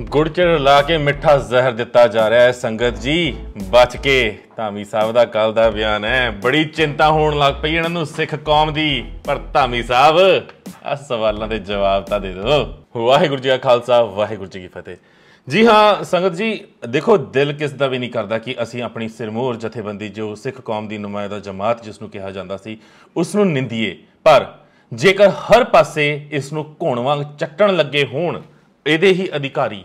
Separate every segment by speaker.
Speaker 1: ਗੁੜ ਚ ਕੇ ਮਿੱਠਾ ਜ਼ਹਿਰ ਦਿੱਤਾ ਜਾ ਰਿਹਾ ਹੈ ਸੰਗਤ ਜੀ ਬਚ ਕੇ ਧਾਮੀ ਸਾਹਿਬ ਦਾ ਕੱਲ ਦਾ ਬਿਆਨ ਹੈ ਬੜੀ ਚਿੰਤਾ ਹੋਣ ਲੱਗ ਪਈ ਇਹਨਾਂ ਨੂੰ ਸਿੱਖ ਕੌਮ ਦੀ ਪਰ ਧਾਮੀ ਸਾਹਿਬ ਆ ਸਵਾਲਾਂ ਦੇ ਜਵਾਬ ਤਾਂ ਦੇ ਦਿਓ ਵਾਹਿਗੁਰੂ ਜੀ ਕਾ ਖਾਲਸਾ ਵਾਹਿਗੁਰੂ ਜੀ ਕੀ ਫਤਿਹ ਜੀ ਹਾਂ ਸੰਗਤ ਜੀ ਦੇਖੋ ਦਿਲ ਕਿਸ ਦਾ ਵੀ ਨਹੀਂ ਕਰਦਾ ਕਿ ਅਸੀਂ ਆਪਣੀ ਸਿਰਮੋਰ ਜਥੇਬੰਦੀ ਜੋ ਸਿੱਖ ਕੌਮ ਦੀ ਨੁਮਾਇੰਦਾ ਜਮਾਤ ਜਿਸ ਨੂੰ ਕਿਹਾ ਜਾਂਦਾ ਸੀ ਉਸ ਨੂੰ ਨਿੰਦੀਏ ਪਰ ਜੇਕਰ ਹਰ ਪਾਸੇ ਇਸ ਨੂੰ ਵਾਂਗ ਚੱਟਣ ਲੱਗੇ ਹੋਣ ਇਹਦੇ ਹੀ ਅਧਿਕਾਰੀ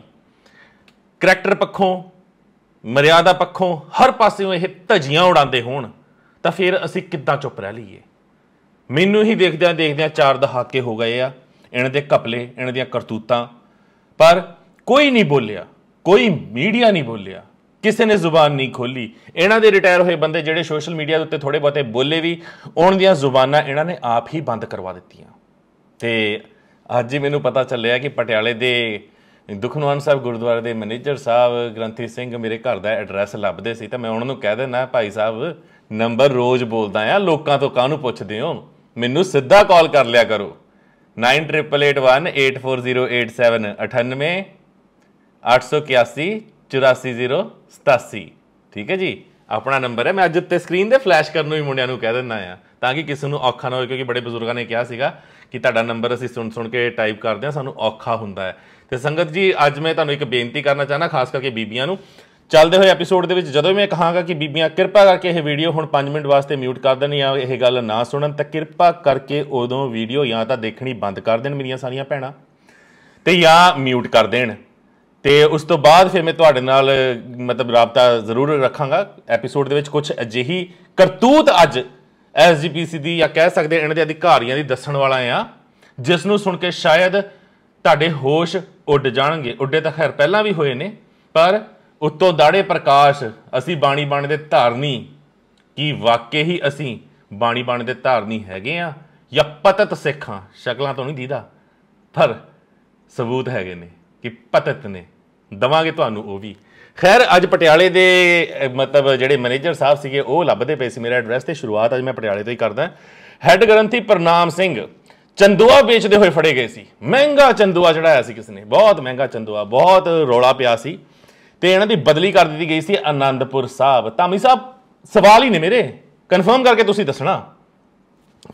Speaker 1: ਕਰੈਕਟਰ ਪੱਖੋਂ ਮਰਿਆਦਾ ਪੱਖੋਂ ਹਰ ਪਾਸਿਓਂ ਇਹ ਧਜੀਆਂ ਉਡਾਉਂਦੇ ਹੋਣ ਤਾਂ ਫਿਰ ਅਸੀਂ ਕਿੱਦਾਂ ਚੁੱਪ ਰਹਿ ਲਈਏ ਮੈਨੂੰ ਹੀ ਦੇਖਦਿਆਂ ਦੇਖਦਿਆਂ ਚਾਰ ਦਹਾਕੇ ਹੋ ਗਏ ਆ ਇਹਨਾਂ ਦੇ ਕਪਲੇ ਇਹਨਾਂ ਦੀਆਂ ਕਰਤੂਤਾਂ ਪਰ ਕੋਈ ਨਹੀਂ ਬੋਲਿਆ ਕੋਈ ਮੀਡੀਆ ਨਹੀਂ ਬੋਲਿਆ ਕਿਸੇ ਨੇ ਜ਼ੁਬਾਨ ਨਹੀਂ ਖੋਲੀ ਇਹਨਾਂ ਦੇ ਰਿਟਾਇਰ ਹੋਏ ਬੰਦੇ ਜਿਹੜੇ ਸੋਸ਼ਲ ਮੀਡੀਆ ਦੇ ਉੱਤੇ ਥੋੜੇ ਬਹੁਤੇ ਬੋਲੇ ਵੀ ਉਹਨਾਂ ਦੀਆਂ ਜ਼ੁਬਾਨਾਂ ਇਹਨਾਂ ਨੇ ਆਪ ਹੀ ਬੰਦ ਕਰਵਾ ਦਿੱਤੀਆਂ ਤੇ ਅੱਜ ਹੀ ਮੈਨੂੰ ਪਤਾ ਚੱਲਿਆ ਕਿ ਪਟਿਆਲੇ ਦੇ ਦੁਖਨਵਾਨ ਸਾਹਿਬ ਗੁਰਦੁਆਰੇ ਦੇ ਮੈਨੇਜਰ ਸਾਹਿਬ ਗ੍ਰੰਥੀ ਸਿੰਘ ਮੇਰੇ ਘਰ ਦਾ ਐਡਰੈਸ ਲੱਭਦੇ ਸੀ ਤਾਂ ਮੈਂ ਉਹਨਾਂ ਨੂੰ ਕਹਿ ਦੇਣਾ ਭਾਈ ਸਾਹਿਬ ਨੰਬਰ ਰੋਜ਼ ਬੋਲਦਾ ਆ ਲੋਕਾਂ ਤੋਂ ਕਾਹਨੂੰ ਪੁੱਛਦੇ ਹੋ ਮੈਨੂੰ ਸਿੱਧਾ ਕਾਲ ਕਰ ਲਿਆ ਕਰੋ 9888184087 9888184087 ਠੀਕ ਹੈ ਜੀ ਆਪਣਾ ਨੰਬਰ ਹੈ ਮੈਂ ਅੱਜ ਉੱਤੇ ਸਕਰੀਨ ਤੇ ਫਲੈਸ਼ ਕਰਨ ਨੂੰ ਹੀ ਮੁੰਡਿਆਂ ਨੂੰ ਕਹਿ ਦਿੰਦਾ ਆ ਤਾਂ ਕਿ ਕਿਸੇ ਨੂੰ ਔਖਾ ਨਾ ਹੋਵੇ ਕਿਉਂਕਿ ਬੜੇ ਬਜ਼ੁਰਗਾਂ ਨੇ ਕਿਹਾ ਸੀਗਾ ਕਿ ਤੁਹਾਡਾ ਨੰਬਰ ਅਸੀਂ ਸੁਣ ਸੁਣ ਕੇ ਟਾਈਪ ਕਰਦੇ ਆ ਸਾਨੂੰ ਔਖਾ ਹੁੰਦਾ ਹੈ ਤੇ ਸੰਗਤ ਜੀ ਅੱਜ ਮੈਂ ਤੁਹਾਨੂੰ ਇੱਕ ਬੇਨਤੀ ਕਰਨਾ ਚਾਹਨਾ ਖਾਸ ਕਰਕੇ ਬੀਬੀਆਂ ਨੂੰ ਚੱਲਦੇ ਹੋਏ ਐਪੀਸੋਡ ਦੇ ਵਿੱਚ ਜਦੋਂ ਮੈਂ ਕਹਾਂਗਾ ਕਿ ਬੀਬੀਆਂ ਕਿਰਪਾ ਕਰਕੇ ਇਹ ਵੀਡੀਓ ਹੁਣ 5 ਮਿੰਟ ਵਾਸਤੇ ਮਿਊਟ ਕਰ ਦੇਣੀ ਆ ਇਹ ਗੱਲ ਨਾ ਸੁਣਨ ਤਾਂ ਕਿਰਪਾ ਕਰਕੇ ਉਦੋਂ ਵੀਡੀਓ ਜਾਂ ਤਾਂ ਦੇਖਣੀ ਬੰਦ ਕਰ ਦੇਣ ਮੇਰੀਆਂ ਸਾਰੀਆਂ ਭੈਣਾਂ ਤੇ ਜਾਂ ਮਿਊਟ ਕਰ ਦੇਣ ਤੇ ਉਸ ਤੋਂ ਬਾਅਦ ਫਿਰ ਮੈਂ ਤੁਹਾਡੇ ਨਾਲ ਮਤਲਬ ਰਾਬਤਾ ਜ਼ਰੂਰ ਰੱਖਾਂਗਾ ਐਪੀਸੋਡ ਦੇ ਵਿੱਚ ਕੁਝ ਅਜਿਹੀ ਕਰਤੂਤ ਅੱਜ ਐਸਜੀਪੀਸੀ ਦੀ ਜਾਂ ਕਹਿ ਸਕਦੇ ਇਹਨਾਂ ਦੇ ਅਧਿਕਾਰੀਆਂ ਦੀ ਦੱਸਣ ਵਾਲਾ ਆ ਜਿਸ ਨੂੰ ਸੁਣ ਕੇ ਸ਼ਾਇਦ ਤੁਹਾਡੇ ਹੋਸ਼ ਉੱਡ ਜਾਣਗੇ ਉੱਡੇ ਤਾਂ ਖੈਰ ਪਹਿਲਾਂ ਵੀ ਹੋਏ ਨੇ ਪਰ ਉਤੋਂ ਦਾੜੇ ਪ੍ਰਕਾਸ਼ ਅਸੀਂ ਬਾਣੀ ਬਾਣ ਦੇ ਧਾਰਨੀ ਕੀ ਵਾਕਈ ਹੀ ਅਸੀਂ ਬਾਣੀ ਬਾਣ ਦੇ ਧਾਰਨੀ ਹੈਗੇ ਆ ਜਾਂ ਪਤਤ ਸਿੱਖਾਂ ਸ਼ਕਲਾਂ ਤੋਂ ਨਹੀਂ ਦੀਦਾ ਪਰ ਸਬੂਤ ਹੈਗੇ ਨੇ ਕਿ ਪਤਤ ਨੇ ਦਵਾਂਗੇ ਤੁਹਾਨੂੰ ਉਹ ਵੀ ਖੈਰ ਅੱਜ ਪਟਿਆਲੇ ਦੇ ਮਤਲਬ ਜਿਹੜੇ ਮੈਨੇਜਰ ਸਾਹਿਬ ਸੀਗੇ ਉਹ ਲੱਭਦੇ ਪਏ ਸੀ ਮੇਰਾ ਐਡਰੈਸ ਤੇ ਸ਼ੁਰੂਆਤ ਅੱਜ ਮੈਂ ਪਟਿਆਲੇ ਤੋਂ ਹੀ ਕਰਦਾ ਹੈੱਡ ਗ੍ਰੰਥੀ ਪ੍ਰਨਾਮ ਸਿੰਘ ਚੰਦੂਆ ਵੇਚਦੇ ਹੋਏ ਫੜੇ ਗਏ ਸੀ ਮਹਿੰਗਾ ਚੰਦੂਆ ਚੜਾਇਆ ਸੀ ਕਿਸ ਨੇ ਬਹੁਤ ਮਹਿੰਗਾ ਚੰਦੂਆ ਬਹੁਤ ਰੋਲਾ ਪਿਆ ਸੀ ਤੇ ਇਹਨਾਂ ਦੀ ਬਦਲੀ ਕਰ ਦਿੱਤੀ ਗਈ ਸੀ ਆਨੰਦਪੁਰ ਸਾਹਿਬ ਤਾਮੀ ਸਾਹਿਬ ਸਵਾਲ ਹੀ ਨੇ ਮੇਰੇ ਕਨਫਰਮ ਕਰਕੇ ਤੁਸੀਂ ਦੱਸਣਾ